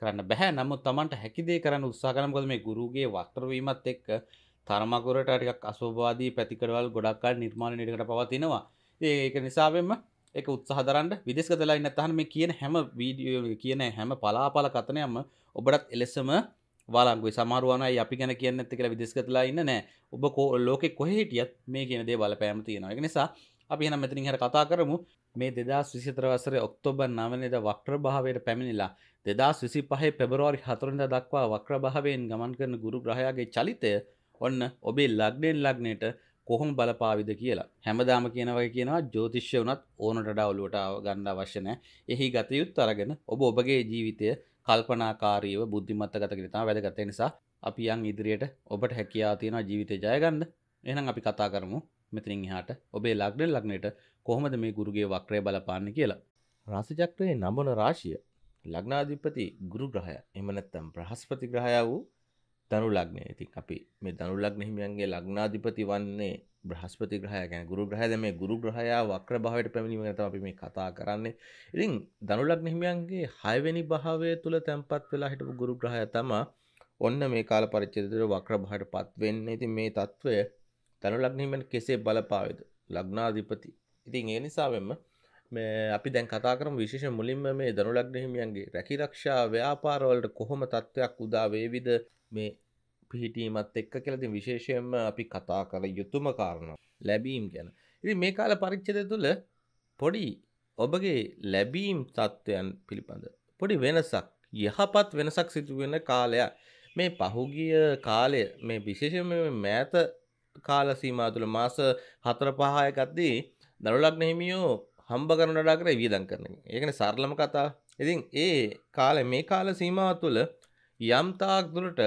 කරන්න බැහැ නමුත් තමන්ට හැකිදේ කරන්න උත්සාකරමකද මේ ගුරුගේ වක්ටරවීමත් එක්ක තර්මකුරට ටිකක් අස්වවාදී පැතිකරවල් ගොඩක්කාල් නිර්මාණ නිටකට පවතිනවා ඒක නිසාවෙන්ම එක උත්සාහදරන්න විදෙස්කතලා ඉන්න තහන මේ කියන හැම වීඩියෝ කියන හැම පලාපල කතනයම ඔබටත් එලෙසම වාලංගුයි සමාරුවනයි අපි ගැන කියන්න ඇති කියලා විදෙස්කතලා ඉන්න නෑ ඔබ කෝ ලෝකෙ කොහේටියත් මේ කියන දේ බලපෑම තියෙනවා එක නිසා අපි එන මෙතනින් හර කතා කරමු මේ දෙදා විසිතර වසර ඔක්තෝබර් නවනේද වක්ට්‍ර භාවයට පැමිණිලා දෙදස් විසි පහේ පෙබරවාරි හතරඳ දක්වා වක්‍රභාවයෙන් ගමන් කරන ගුරු ග්‍රහයාගේ චලිතය ඔන්න ඔබේ ලක්ඩෙන් ලක්නයට කොහොම බලපාවිද කියලා හැමදාම කියනවගේ කියනවා ජෝතිශ්‍ය වනත් ඕනට ඩවලුවට ගන්න අවශ්‍යනය එහි ගතයුත් අරගෙන ඔබ ඔබගේ ජීවිතය කල්පනාකාරීව බුද්ධිමත්තගතකිතා වැදගත නිසා අපි යන් ඉදිරියට ඔබට හැකයා තියෙන ජීවිතය ජයගන්න එනම් අපි කතා කරමු මෙතිනින් හාට ඔබේ ලක්ඩෙන් ලක්නයට කොහොමද මේ ගුරුගේ වක්‍රය බලපාන්න කියලා රාසිචක්‍රයේ නමන රාශිය ලග්නාධිපති ගුරු ග්‍රහය එමනැත්තම් ප්‍රහස්පති ග්‍රහය වූ දනු ලග්නය ඉතින් අපි මේ දනු ලග්න හිමියන්ගේ ලග්නාධිපති වන්නේ බ්‍රහස්පති ග්‍රහය ගැන ගුරු ග්‍රහයද මේ ගුරු ග්‍රහයා වක්‍ර භාවයට පැමිණීම නැත අපි මේ කතා කරන්නේ ඉතින් දනු ලග්න හිමියන්ගේ හයවැනි භාවය තුළ තැන්පත් වෙලා හිටපු ගුරු ග්‍රහය තමා ඔන්න මේ කාල පරිච්චේදයට වක්‍ර භාවයට පත්වෙන්න ඉතින් මේ තත්ත්වය දනු ලග්න හිමියන් කෙසේ බලපාවේද ලග්නාධිපති ඉතින් ඒ නිසාවෙන්ම මේ අපි දැන් කතා කරම විශේෂ මුලින්ම මේ දනුලක්නහිමියන්ගේ රැකිරක්ෂා ව්‍යාපාරවලට කොහොම තත්ත්වයක් උදා වේවිද මේ පිහිටීමත් එක්ක කෙලති විශේෂයෙන්ම අපි කතා කර යුතුම කාරණ ලැබීම් ගැන ඉති මේ කාල පරිච්චද තුළ පොඩි ඔබගේ ලැබීම් තත්ත්වයන් පිළිබඳ පොඩි වෙනසක් යහපත් වෙනසක් සිතුවෙන කාලයක් මේ පහුගිය කාලය මේ විශේෂම මෑත කාලසීමා තුළ මාස හතර පහයකත්දී දරුලක් නහිමියෝ හම්බ කරන ඩා කර වියදන් කරන ඒකන සරලම කතා ඉතින් ඒ කාල මේ කාල සීමාව තුළ යම්තාක් දුරට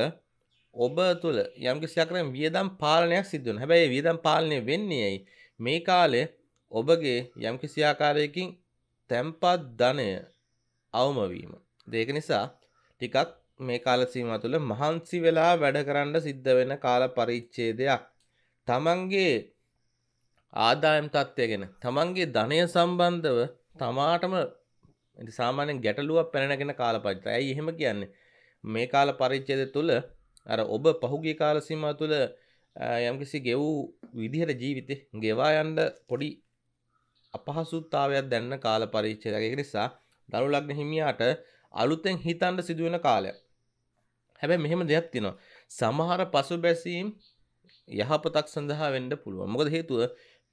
ඔබ තුළ යම්කිසියකරම වියදම් පාලනයක් සිදුවන හැබැයි වියදම් පාලනය වෙන්නේයි මේ කාලේ ඔබගේ යම්කිසියාකාරයකින් තැම්පත් ධනය අවමවීම දේක නිසා ටිකක් මේ කාලසීම තුළ මහන්සි වෙලා වැඩ කරන්න සිද්ධ වෙන කාල පරිච්චේදයක් තමන්ගේ ආදායම් තත්ත්වය ගැන තමන්ගේ ධනය සම්බන්ධව තමාටම සාමානෙන් ගැටලුවක් පැනගෙන කාලපච්ච ඇයි එහෙම කියන්නේ මේ කාල පරිච්චේද තුළ අර ඔබ පහුගේ කාලසීම තුළ යම්කිසි ගෙවූ විදිහට ජීවිතය ගෙවා යන්ඩ පොඩි අපහසුත්තාවයක් දැන්න කාල පරිච්චේදක නිසා දරු ලග්න හිමියාට අලුතෙන් හිතන්ඩ සිදුවෙන කාලයක් හැබැ මෙහෙම දෙයක් තිනවා සමහර පසු බැසීම් යහපතක් සඳහා වෙන්ඩ පුළුවන් මොකද හේතුව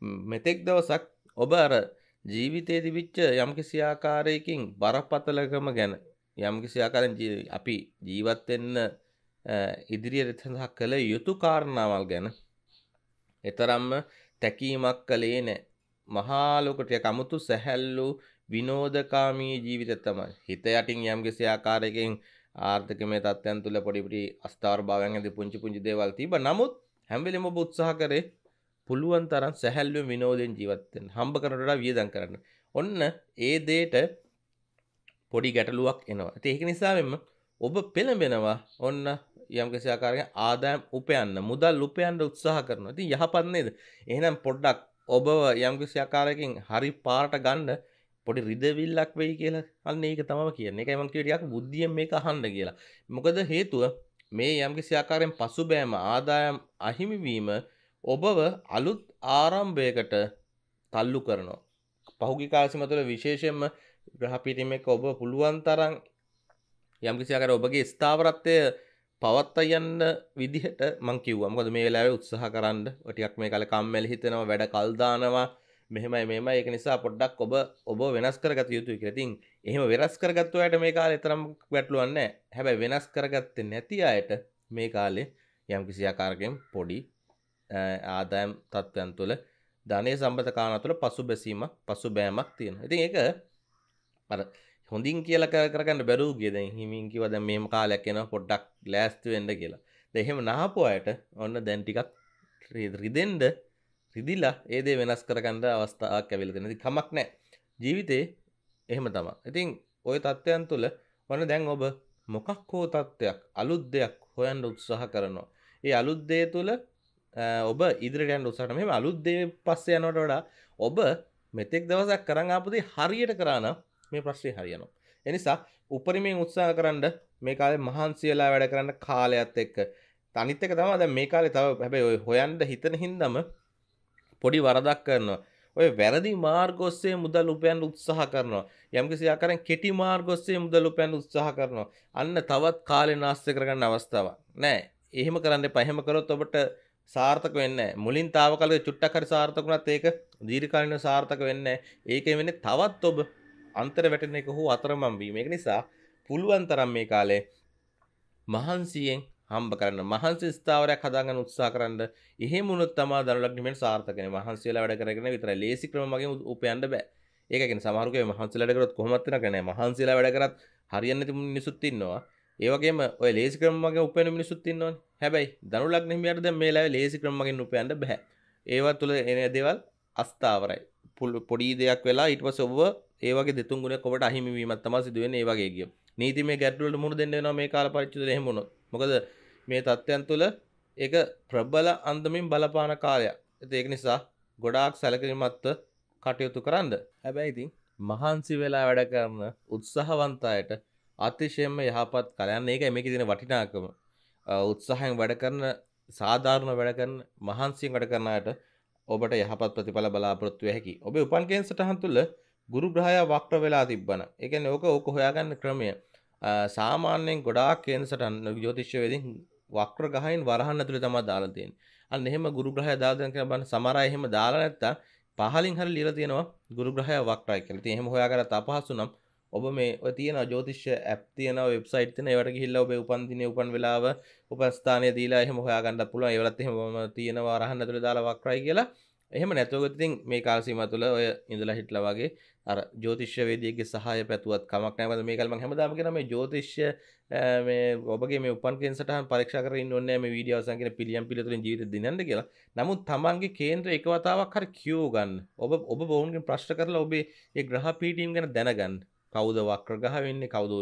මෙතෙක් දවසක් ඔබ අර ජීවිතයේ තිබිච්ච යම්කිසි ආකාරයකින් බරපතලකම ගැන යම්කිසි ආකාරයෙන් අපි ජීවත් වෙන්න ඉදිරියට සඳහා කළ යුතු කාරණාවල් ගැන එතරම්ම තැකීමක් කළේ නැහැ. මහා ලොකටයක් 아무තු සැහැල්ලු විනෝදකාමී ජීවිත තමයි. හිත යටින් යම්කිසි ආකාරයකින් ආර්ථිකමය තත්ත්වයන් තුළ පොඩි පොඩි අස්ථාවර භාවයන් ඇති පුංචි පුංචි දේවල් තිබ්බා. නමුත් හැම වෙලෙම ඔබ උත්සාහ කරේ පුළුවන් තරම් සැහැල්ලුවෙන් විනෝදෙන් ජීවත් වෙන්න. හම්බ කරනට වඩා වියදම් කරන්න. ඔන්න ඒ දෙයට පොඩි ගැටලුවක් එනවා. ඉතින් ඒක නිසාවෙන්ම ඔබ පෙළඹෙනවා ඔන්න යම්කිසි ආකාරයක ආදායම් උපයන්න, මුදල් උපයන්න උත්සාහ කරනවා. ඉතින් යහපත් නේද? එහෙනම් පොඩ්ඩක් ඔබව යම්කිසි ආකාරයකින් හරි පාරට ගන්න පොඩි රිදවිල්ලක් වෙයි කියලා අන්න ඒක තමයි කියන්නේ. ඒකයි මම කිව්වේ ටිකක් බුද්ධියෙන් මේක අහන්න කියලා. මොකද හේතුව මේ යම්කිසි ආකාරයෙන් පසුබෑම ආදායම් අහිමිවීම ඔබව අලුත් ආරම්භයකට තල්ලු කරනවා. පහුගි කාසිම තුළ විශේෂයෙන්ම ග්‍රහපිටීම එක ඔබ පුළුවන් තරම් යම්කිසිකට ඔබගේ ස්ථාවරත්වය පවත්ත යන්න විදිහට මං කිව්වා. මොකද මේ වෙලාවේ උත්සාහ කරන්න. ටිකක් මේ කාලේ කම්මැලි හිතෙනවා, වැඩ කල් දානවා. මෙහෙමයි මෙහෙමයි. ඒක නිසා පොඩ්ඩක් ඔබ ඔබ වෙනස් කරගත යුතුයි කියලා. ඉතින් එහෙම වෙනස් කරගත්තු අයට මේ කාලේ තරම් ගැටලුවක් නැහැ. හැබැයි වෙනස් කරගත්තේ නැති අයට මේ කාලේ යම්කිසි ආකාරයෙන් පොඩි ආදායම් තත්ත්වයන් තුළ ධනය සම්බත කාන තුළ පසු බැසීම පසු බෑමක් තියෙන ඉතින් ඒක හොඳින් කියල කරගන්න බැරූ ගෙද හිමින්කිව ද මේම කාලයක් එන පොඩ්ඩක් ලෑස්ති වෙන්න කියලා දෙහෙම නාපු අයට ඔන්න දැන්ටිකක් රිදෙන්ඩ රිදිල්ලා ඒදේ වෙනස් කරගන්න අවස්ථාවක් ඇවිලදෙන කමක් නෑ ජීවිතේ එහෙම තමා ඉතින් ඔය තත්ත්වයන් තුළ වන දැන් ඔබ මොකක් හෝ තත්ත්වයක් අලුත් දෙයක් හොයන්ට උත්සාහ කරනවා ඒ අලුද්දේ තුළ ඔබ ඉදිරිටයන් උත්සට මෙම අලුත්දේ පස්සේ යනට වඩා ඔබ මෙතෙක් දවසක් කරංආපදේ හරියට කරාන මේ ප්‍රශ්නය හරියනවා. එනිසා උපරිමෙන් උත්සාහ කරන්න මේ කාලේ මහන්සියලා වැඩ කරන්න කාලයක්ත් එක්ක තනිත්තක තම ද මේ කාලේ තව හැබැයි ඔය හොයන්ට හිතන හින්දම පොඩි වරදක් කරනවා. ඔය වැරදි මාර්ගොස්සේ මුදල් උපයන් උත්සාහ කරනවා යම්කිසි ආකාරයෙන් කෙටි මාර්ගොස්සේ මුදල් උපයන් උත්සාහ කරනවා අන්න තවත් කාලේ නාස්ති කරගන්න අවස්ථාවක් නෑ එහෙම කරන්න එපා එහෙම කරොත් ඔබට සාර්ථක වෙන්න මුලින් තාවකල චුට්ටක් හරි සාර්ථක වුණත් ඒක දීර්ඝකාලීනව සාර්ථක වෙන්නේ ඒකෙන් වෙන්නේ තවත් ඔබ අන්තර වැටෙන එක හෝ අතරමං වීම ඒක නිසා පුළුවන් තරම් මේ කාලේ මහන්සියෙන් හම්බ කරන්න මහන්සි ස්ථාවරයක් හදාගන්න උත්සාහ කරන්න එහෙම වුණොත් තමයි ධන ලග්නෙට සාර්ථක වෙන්නේ මහන්සියලා වැඩ කරගෙන විතරයි ලේසි ක්‍රම මගෙන් උපයන්න බෑ ඒක කියන්නේ සමහරකෝ මහන්සියලා වැඩ කරොත් කොහොමවත් වෙනක නෑ මහන්සියලා වැඩ කරත් හරියන්නේ නැති මිනිස්සුත් ඉන්නවා ඒවගේ ඔය ලේසි ක්‍රමගේ උපයන මිනිසුත්තින්නවන හැබැයි දනු ලක්නහිමයට ද මේලා ලේසි ක්‍රමගෙන් උපයන්ට බැහැ ඒවා තුළ එන දෙවල් අස්ථාවරයි පුල් පොඩි දෙයක් වෙලා ඉට පස ඔබ ඒවගේ දෙතුන් ගුණ කොට අහිමිවීමත් තම සිදුවෙන ඒවාගේගේ නීති මේ ගැටුලට මුණ දෙන්නවා මේ කාල පරිච්චුද හෙමුණ මොකද මේ තත්ත්වයන් තුළ ඒක ප්‍රබල අන්දමින් බලපාන කාලයක් ඒක නිසා ගොඩාක් සැලකිරිමත්ත කටයුතු කරන්න හැබැයි ඉතින් මහන්සි වෙලා වැඩ කරන උත්සාහවන්තායට අතිශයෙන්ම යහපත් කලයන් ඒක මේක තින වටිනාකම උත්සාහයෙන් වැඩ කරන සාධාරණ වැඩ කරන මහන්සියෙන් වැඩ කරනාට ඔබට යහපත් ප්‍රතිඵල බලාපොරොත්තු හැකි ඔබේ උපන්කෙන් සටහන් තුළ ගුරු ග්‍රහය වක්්‍ර වෙලා තිබ්බන එකන ඕක ඕක හොයාගන්න ක්‍රමය සාමාන්‍යයෙන් ගොඩාක් කේන සටන් ජෝතිශ්‍යවෙදින් වක්්‍ර ගහයින් වරහන්න තුළ තම දාලතියෙන් අන්න එහෙම ගුරු ග්‍රහය දාදන කර බන්න සමරය එහෙම දාලා නැත්තා පහලින් හර ලියල තියෙනවා ගුරු ග්‍රහය වක්්‍රයි කලති එහෙම හොයාගරත් අපහසු නම් ඔබ මේ තියන ජෝතිෂ්‍ය ඇප් තියන වෙබ්සයිට් තින ඒවට හිල්ල ඔබ උපන්තින උපන් වෙලාව උපස්ථානය දීලා එහම හොයාගන්න පුළුව ඒවලත් එහම තියෙනවා රහන්න තුළ දාලා වක්රයි කියලා එහෙම නැතුවගතින් මේ කාල්සීම තුළ ඔය ඉඳලා හිටල වගේ අර ජෝතිශ්‍යවේදයගේ සහය පැතුවත් කමක් නෑවද මේ කල්ම හැමදාම කරම ජෝතිශ්‍ය මේ ඔබගේ මේ උපන්ෙන් සටහ පරක්ෂකර න්න මේ විඩියෝසන්ගෙන පිළියම් පිළිතුරින් ජීවිත දිනන්න කියලා නමුත් තමන්ගේ කේන්ද්‍ර එකවතාවක් හර කියෝ ගන්න ඔබ ඔබ බවුන්ගෙන් ප්‍රශ්ට කරලා ඔබේ ඒ ග්‍රහ පිටීම් ගැන දැනගන්න කවුද වක්‍ර ග්‍රහ වෙන්නේ කවුද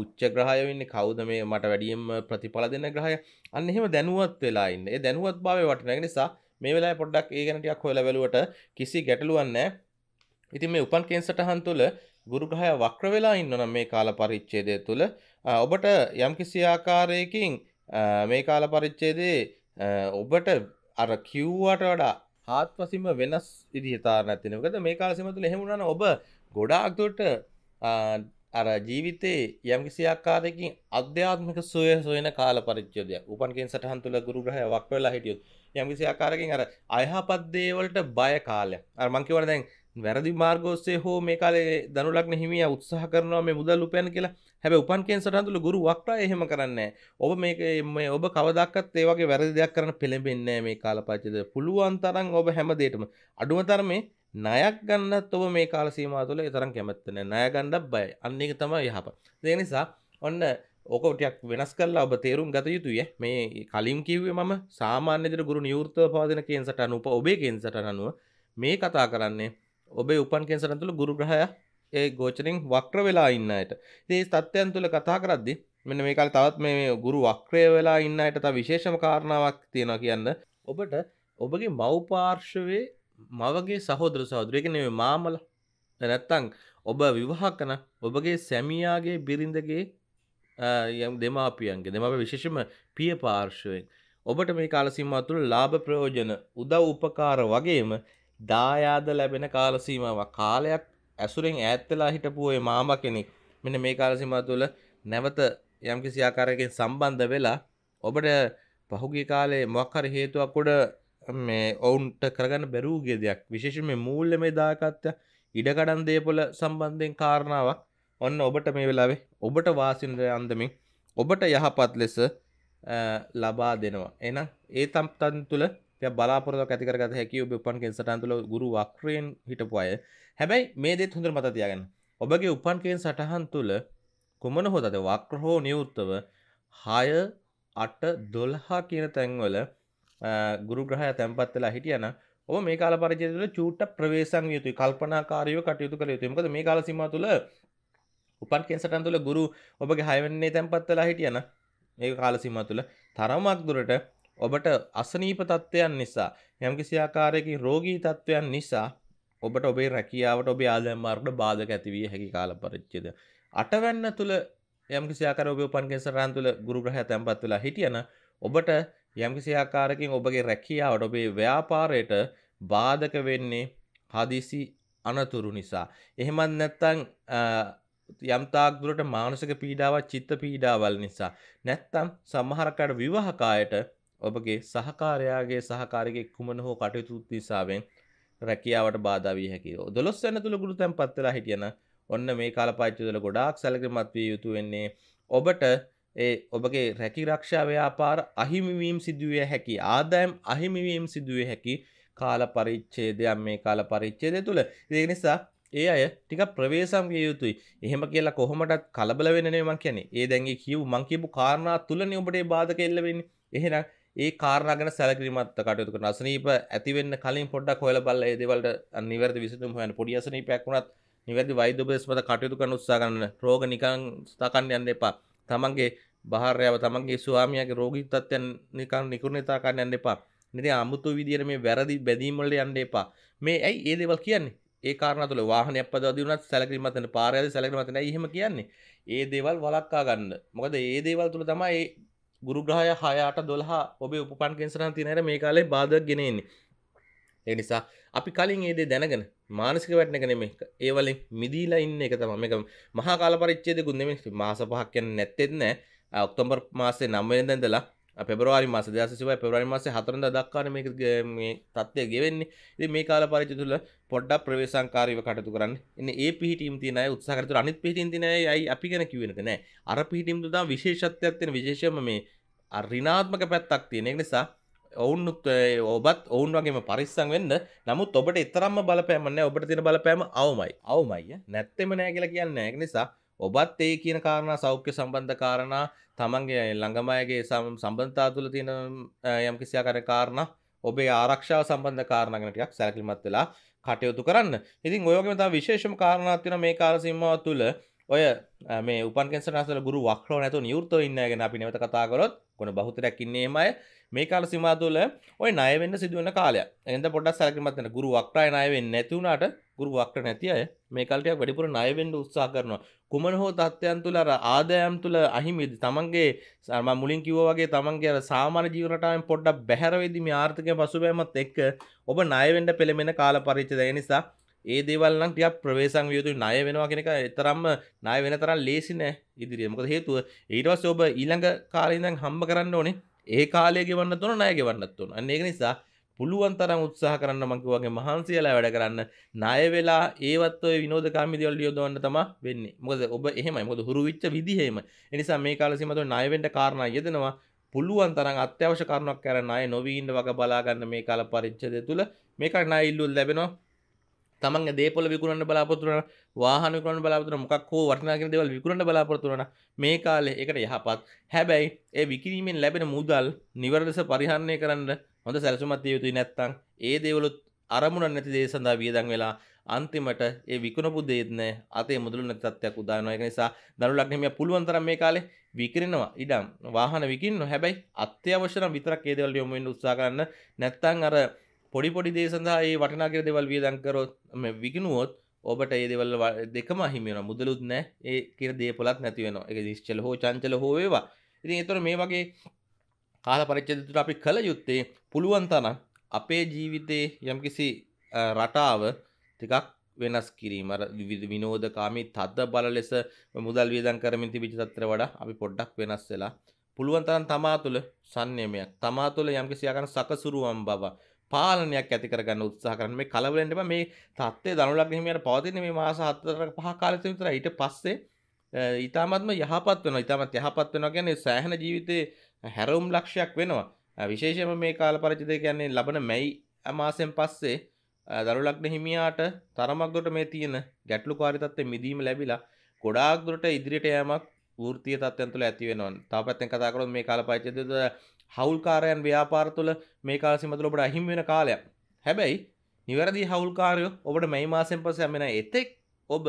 උච්ච ග්‍රහය වෙන්නේ කවුද මේ මට වැඩියෙන් ප්‍රතිඵල දෙන ග්‍රහය අන්න එහෙම දැනුවත් වෙලා ඉන්න. ඒ දැනුවත් භාවය වටින නිසා මේ වෙලාවේ පොඩ්ඩක් ඒ ගැන ටිකක් හොයලා බැලුවට කිසි ගැටලුවක් නැහැ. ඉතින් මේ උපන් කේන්සටහන් තුළ ගුරුග්‍රහය වක්‍ර වෙලා ඉන්න නම් මේ කාල පරිච්ඡේදය තුළ ඔබට යම් කිසි ආකාරයකින් මේ කාල පරිච්ඡේදයේ ඔබට අර කිව්වට වඩා ආත්මසීම වෙනස් විදිහට නැතිනවකද මේ කාල සීම තුළ එහෙම වුණා නම් ඔබ ගොඩාක් දුරට අර ජීවිතයේ යම්කිසි ආකාරයකින් අධ්‍යාත්මික සුවය සොයන කාල පරිච්ඡේදයක්. උපන්කෙන් සටහන් තුළ ගුරු ග්‍රහය වක් වෙලා හිටියොත් යම්කිසි ආකාරයකින් අර අයහපත් දේවලට බය කාලයක්. අර මං කියවන දැන් වැරදි මාර්ගෝස්සේ හෝ මේ කාලේ ධනු ලග්න හිමියා උත්සාහ කරනවා මේ මුදල් උපයන්න කියලා. හැබැයි උපන්කෙන් සටහන් තුළ ගුරු වක්රා එහෙම කරන්නේ ඔබ මේක මේ ඔබ කවදාකවත් ඒ වගේ වැරදි දෙයක් කරන්න පෙළඹෙන්නේ නැහැ මේ කාල පරිච්ඡේදය. පුළුවන් තරම් ඔබ හැම දෙයකම අඩුම තරමේ ණයක් ගන්නත් ඔබ මේ කාල සීමාව තුළ ඒ තරම් කැමති නැහැ. ණය ගන්නත් බයයි. අන්න ඒක තමයි යහපත. ඒ නිසා ඔන්න ඕක ටිකක් වෙනස් කරලා ඔබ තේරුම් ගත යුතුය. මේ කලින් කිව්වේ මම සාමාන්‍ය විදිහට ගුරු නිවෘත්තව පවතින කේන්සට අනුව ඔබේ කේන්සට අනුව මේ කතා කරන්නේ ඔබේ උපන් කේන්සට තුළ ගුරු ග්‍රහය ඒ ගෝචරින් වක්‍ර වෙලා ඉන්න අයට. ඉතින් මේ තත්ත්වයන් තුළ කතා කරද්දී මෙන්න මේ කාලේ තවත් මේ ගුරු වක්‍රය වෙලා ඉන්න අයට තව විශේෂම කාරණාවක් තියෙනවා කියන්න. ඔබට ඔබගේ මව්පාර්ශවයේ මවගේ සහෝදර සහෝදරයකන මාමල නැත්තං ඔබ විවාහ කන ඔබගේ සැමියාගේ බිරිඳගේ යම් දෙමාපියන්ගේ දෙම විශේෂම පිය පාර්ශවෙන් ඔබට මේ කාලසීම තුළ ලාභ ප්‍රයෝජන උදව් උපකාර වගේම දායාද ලැබෙන කාලසීමාවක් කාලයක් ඇසුරෙන් ඇත්තලා හිටපුුවේ මාම කෙනෙක් මෙන මේ කාලසිමා තුළ නැවත යම්කිසි ආකාරයකින් සම්බන්ධ වෙලා ඔබට පහුගේ කාලේ මොක්කර හේතුවක් කොඩ මේ ඔවුන්ට කරගන්න බැරූගේ දෙයක් විශේෂ මේ මූල්ල මේ දාකත්ය ඉඩකඩන් දේපොල සම්බන්ධයෙන් කාරණාවක් ඔන්න ඔබට මේ වෙලාවේ ඔබට වාසින්ද අන්දමින් ඔබට යහපත් ලෙස ලබා දෙනවා එනම් ඒ තම්තන් තුළ බලාපොරොව ඇතිකරගත හැකි ඔබ උපන් කෙන්සටන් තුළ ගුරු වක්්‍රයෙන් හිටපු අය හැබැයි මේ දෙත් හොඳර මතතියාගෙන ඔබගේ උපන්කෙන් සටහන් තුළ කුමන හොතද වක්්‍ර හෝ නියුත්තව හය අට දොල්හා කියන තැන්වල ගුරු ග්‍රහය තැන්පත් වෙලා හිටියන ඕ මේ කාල පරිචය තුළ චූට්ට ප්‍රවේශම් යුතුයි කල්පනාකාරීව කටයුතු කළ යුතුයි මොකද මේ කාල සීමාව තුළ උපන් කේන්සටන් තුළ ගුරු ඔබගේ හයවන්නේ තැන්පත් වෙලා හිටියන මේ කාල සීමාව තුළ තරමක් දුරට ඔබට අසනීප තත්ත්වයන් නිසා යම්කිසි ආකාරයකින් රෝගී තත්ත්වයන් නිසා ඔබට ඔබේ රැකියාවට ඔබේ ආදායම් මාර්ගට බාධක ඇති විය හැකි කාල පරිච්ඡේද අටවැන්න තුළ යම්කිසි ආකාරයක ඔබ උපන් කේන්සටන් තුළ ගුරු ග්‍රහය තැන්පත් වෙලා හිටියන ඔබට යම්කිසි ආකාරකින් ඔබගේ රැකියාවට ඔබේ ව්‍යාපාරයට බාධක වෙන්නේ හදිසි අනතුරු නිසා. එහෙමත් නැත්නම් යම්තාක් දුරට මානසික පීඩාවක් චිත්ත පීඩාවල් නිසා නැත්නම් සමහරකට විවාහකායට ඔබගේ සහකාරයාගේ සහකාරිගේ කුමන හෝ කටයුතු නිසාවෙන් රැකියාවට බාධා විය හැකියි. 12 වෙනි තුල ගුරු තැන්පත් වෙලා හිටියන ඔන්න මේ කාලපරිච්ඡේදවල ගොඩාක් සැලකිලිමත් විය යුතු වෙන්නේ ඔබට ඒ ඔබගේ රැකි රක්ෂා ව්‍යාපාර අහිමිවීම් සිදුවිය හැකි ආදායම් අහිමිවීම් සිදුවිය හැකි කාල පරිච්ඡේදයක් මේ කාල පරිච්ඡේදය තුළ ඒ නිසා ඒ අය ටික ප්‍රවේශම් විය යුතුයි. එහෙම කියලා කොහොමඩත් කලබල වෙන්න නෙවෙයි මං කියන්නේ. ඒ දැන්ගේ කියු මං කියපු කාරණා තුලනේ ඔබට ඒ බාධක එල්ල වෙන්නේ. එහෙනම් ඒ කාරණා ගැන සැලකිලිමත් කටයුතු කරන අසනීප ඇති වෙන්න කලින් පොඩ්ඩක් හොයලා බලලා ඒ දේවල්ට නිවැරදි විසඳුම් හොයන්න. පොඩි අසනීපයක් වුණත් නිවැරදි වෛද්‍ය උපදෙස් මත කටයුතු කරන්න උත්සාහ කරන්න. රෝග නිකන් ස්ථාකන්න යන්න එපා. තමන්ගේ භාරයාව තමන්ගේ ස්වාමියගේ රෝගී තත්ත්වයන් නිකන් නිකුණිතා කරන්න යන්න එපා. ඉතින් අමුතු විදියට මේ වැරදි බැඳීම් වලට යන්න එපා. මේ ඇයි ඒ දේවල් කියන්නේ? ඒ කාරණා තුළ වාහනයක් පදවදී වුණත් සැලකිලි මතන පාරයද සැලකිලි මතන ඇයි එහෙම කියන්නේ? ඒ දේවල් වළක්වා ගන්න. මොකද ඒ දේවල් තුළ තමයි ඒ ගුරුග්‍රහය 6 8 12 ඔබේ උපපන් කේන්සරන් තියෙන හැර මේ කාලේ බාධක ගෙන එන්නේ. ඒ නිසා අපි කලින් ඒ දේ දැනගෙන මානසික වැටන එක නෙමේ ඒවලින් මිදීලා ඉන්න එක තම එක මහා කාල පරිච්චේදකුත් නෙමේ මාස පහක් යන නැත්තෙත් නෑ ඔක්තොම්බර් මාසේ නම්වෙන දැඳලා පෙබරවාරි මාස දසසිවයි පෙවරවාරි මාස හතරඳ දක්කාන මේක මේ තත්ත්වය ගෙවෙන්නේ ඉතින් මේ කාල පරිච්ඡේද තුල පොඩ්ඩක් ප්‍රවේශාංකාරීව කටයුතු කරන්න. ඉන්නේ ඒ පිහිටීම් තියෙන අය උත්සාහ කරතර අනිත් පිහිටීම් තියෙන අයයි අපි ගැන කියුවේ නැත නෑ. අර පිහිටීම් තුල තමයි විශේෂත්වයක් තියෙන විශේෂයෙන්ම මේ ඍණාත්මක පැත්තක් තියෙන. ඒ නිසා ඔවුන්නුත් ඔබත් ඔවුන් වගේම පරිස්සං වෙන්න නමුත් ඔබට එතරම්ම බලපෑමන්න ඔබට තින බලපෑම අවමයි අවමයි නැත්තෙම නෑ කියලා කියන්න ඇ නිසා ඔබත් ඒ කියන කාරණ සෞඛ්‍ය සම්බන්ධ කාරණ තමන්ගේ ළඟමයගේ සම් සම්බන්ධතා තුළ තියෙන යම් කිසියා කර කාරණ ඔබේ ආරක්ෂාව සම්බන්ධ කාරණගනටයක් සැකිලිමත් වෙලා කටයුතු කරන්න ඉතින් ඔයෝගම තා විශේෂම කාරණාත්තින මේ කාරසිම්මව තුළ ඔය මේ උපන් කෙන්සරසල ගුරු වක්ලෝ නැතු නියෘතව ඉන්නගෙන අපි නවත කතාගරොත් ගොන බහතරැකින්නේමයි මේ කාල සීමා තුළ ඔය ණය වෙන්න සිදුවෙන කාලයක්. එහෙනම් පොඩ්ඩක් සැලකිලිමත් වෙන්න. ගුරු වක්‍රය ණය වෙන්නේ නැති වුණාට ගුරු වක්‍ර නැති අය මේ කාල ටිකක් වැඩිපුර ණය වෙන්න උත්සාහ කරනවා. කුමන හෝ තත්ත්වයන් තුළ අර ආදායම් තුළ අහිමිද තමන්ගේ මම මුලින් කිව්වා වගේ තමන්ගේ අර සාමාන්‍ය ජීවන රටාවෙන් පොඩ්ඩක් බැහැර වෙදි මේ ආර්ථික පසුබෑමත් එක්ක ඔබ ණය වෙන්න පෙළඹෙන කාල පරිච්ඡේදය නිසා ඒ දේවල් නම් ටිකක් ප්‍රවේශම් විය යුතුයි ණය වෙනවා කියන එක තරම්ම ණය වෙන තරම් ලේසි නෑ ඉදිරියේ. මොකද හේතුව ඊට පස්සේ ඔබ ඊළඟ කාලේ ඉඳන් හම්බ කරන්න ඕනේ ඒ කාලේ ගෙවන්න තුන ණය ගෙවන්නත් තුන. අන්න ඒක නිසා පුළුවන් තරම් උත්සාහ කරන්න මං කිව්වාගේ මහන්සියලා වැඩ කරන්න ණය වෙලා ඒවත් ඔය විනෝදකාමී දේවල් යොදවන්න තමයි වෙන්නේ. මොකද ඔබ එහෙමයි. මොකද හුරු වෙච්ච විදිහ එහෙම. ඒ නිසා මේ කාලේ සීමා තුන ණය වෙන්න කාරණා යෙදෙනවා. පුළුවන් තරම් අත්‍යවශ්‍ය කරුණක් කරන්න ණය නොවී ඉන්න වගේ බලා ගන්න මේ කාල පරිච්ඡේදය තුල මේකට ණය ඉල්ලුවල් ලැබෙනවා. තමන් දේපොල විකුණන්න බලාපොරතුරන වාහන කරන බලාපොරතුර මොකක් හෝ වටිනාගෙන දේවල් විකුණන්න බලාපොරතුරන මේ කාලේ එකට යහපත් හැබැයි ඒ විකිරීමෙන් ලැබෙන මුදල් නිවරලෙස පරිහරණය කරන්න හොඳ සැලසුමක් දිය යුතුයි නැත්නම් ඒ දේවලුත් අරමුණ නැති දේ සඳහා වියදම් වෙලා අන්තිමට ඒ විකුණපු දේත් නැහැ අතේ මුදලු නැති තත්ත්වයක් උදා වෙනවා ඒක නිසා දරු ලග්නමිය පුළුවන් තරම් මේ කාලේ විකිරෙනවා ඉඩම් වාහන විකින්න හැබැයි අත්‍යවශ්‍ය නම් විතරක් ඒ දේවල් යොමු වෙන්න උත්සාහ කරන්න නැත්නම් අර පොඩිපොඩි දේ සඳහා ඒ වටනාකර දෙවල් වියදංකරොත් විගෙනුවොත් ඔබට ඒ දෙවල් දෙකම හිමියන මුදලුත් නෑ ඒ කියර දේ පොලක් නැතිවෙන එක දිශ්චල හෝ චංචල හෝවේවා ඉතින් එතොර මේ වගේ කාල පරිච්චදතුට අපි කළ යුත්තේ පුළුවන්තන අපේ ජීවිතයේ යම්කිසි රටාව තිකක් වෙනස් කිරීම විවිධ විනෝදකාමී තද්ද බල ලෙස මුදල් වියදම් කරමින් තිබිච්ච තත්ත්වයට වඩා අපි පොඩ්ඩක් වෙනස් වෙලා පුළුවන් තරම් තමා තුළ සංයමයක් තමා තුළ යම්කිසි ආකාරයක සකසුරුවම් බව පාලනයක් ඇති කරගන්න උත්සාහ කරන්න මේ කලබලෙන් එපා මේ தත්ත්වය දනුලග්න හිමියන්ට පවතින මේ මාස 4 5 කාලෙත් විතර ඊට පස්සේ ඊටාත්ම යහපත් වෙනවා ඊටමත් යහපත් වෙනවා කියන්නේ සෑහෙන ජීවිතේ හැරවුම් ලක්ෂයක් වෙනවා විශේෂයෙන්ම මේ කාල පරිච්ඡේදය කියන්නේ ලබන මැයි මාසයෙන් පස්සේ දරුලග්න හිමියාට තරමක් දුරට මේ තියෙන ගැටලුකාරී තත්ත්වෙ මිදීම ලැබිලා ගොඩාක් දුරට ඉදිරියට යෑමක් වෘත්තීය තත්ත්වයන් තුළ ඇති වෙනවා. තව පැත්තෙන් කතා කරොත් මේ කාල පරිච්ඡේදය හවුල්කාරයන් ව්‍යාපාර තුළ මේ කාල සිමතුල ඔබට අහිමි වෙන කාලයක්. හැබැයි නිවැරදි හවුල්කාරයෝ ඔබට මේ මාසෙන් පස්සේ යමෙන එතෙක් ඔබ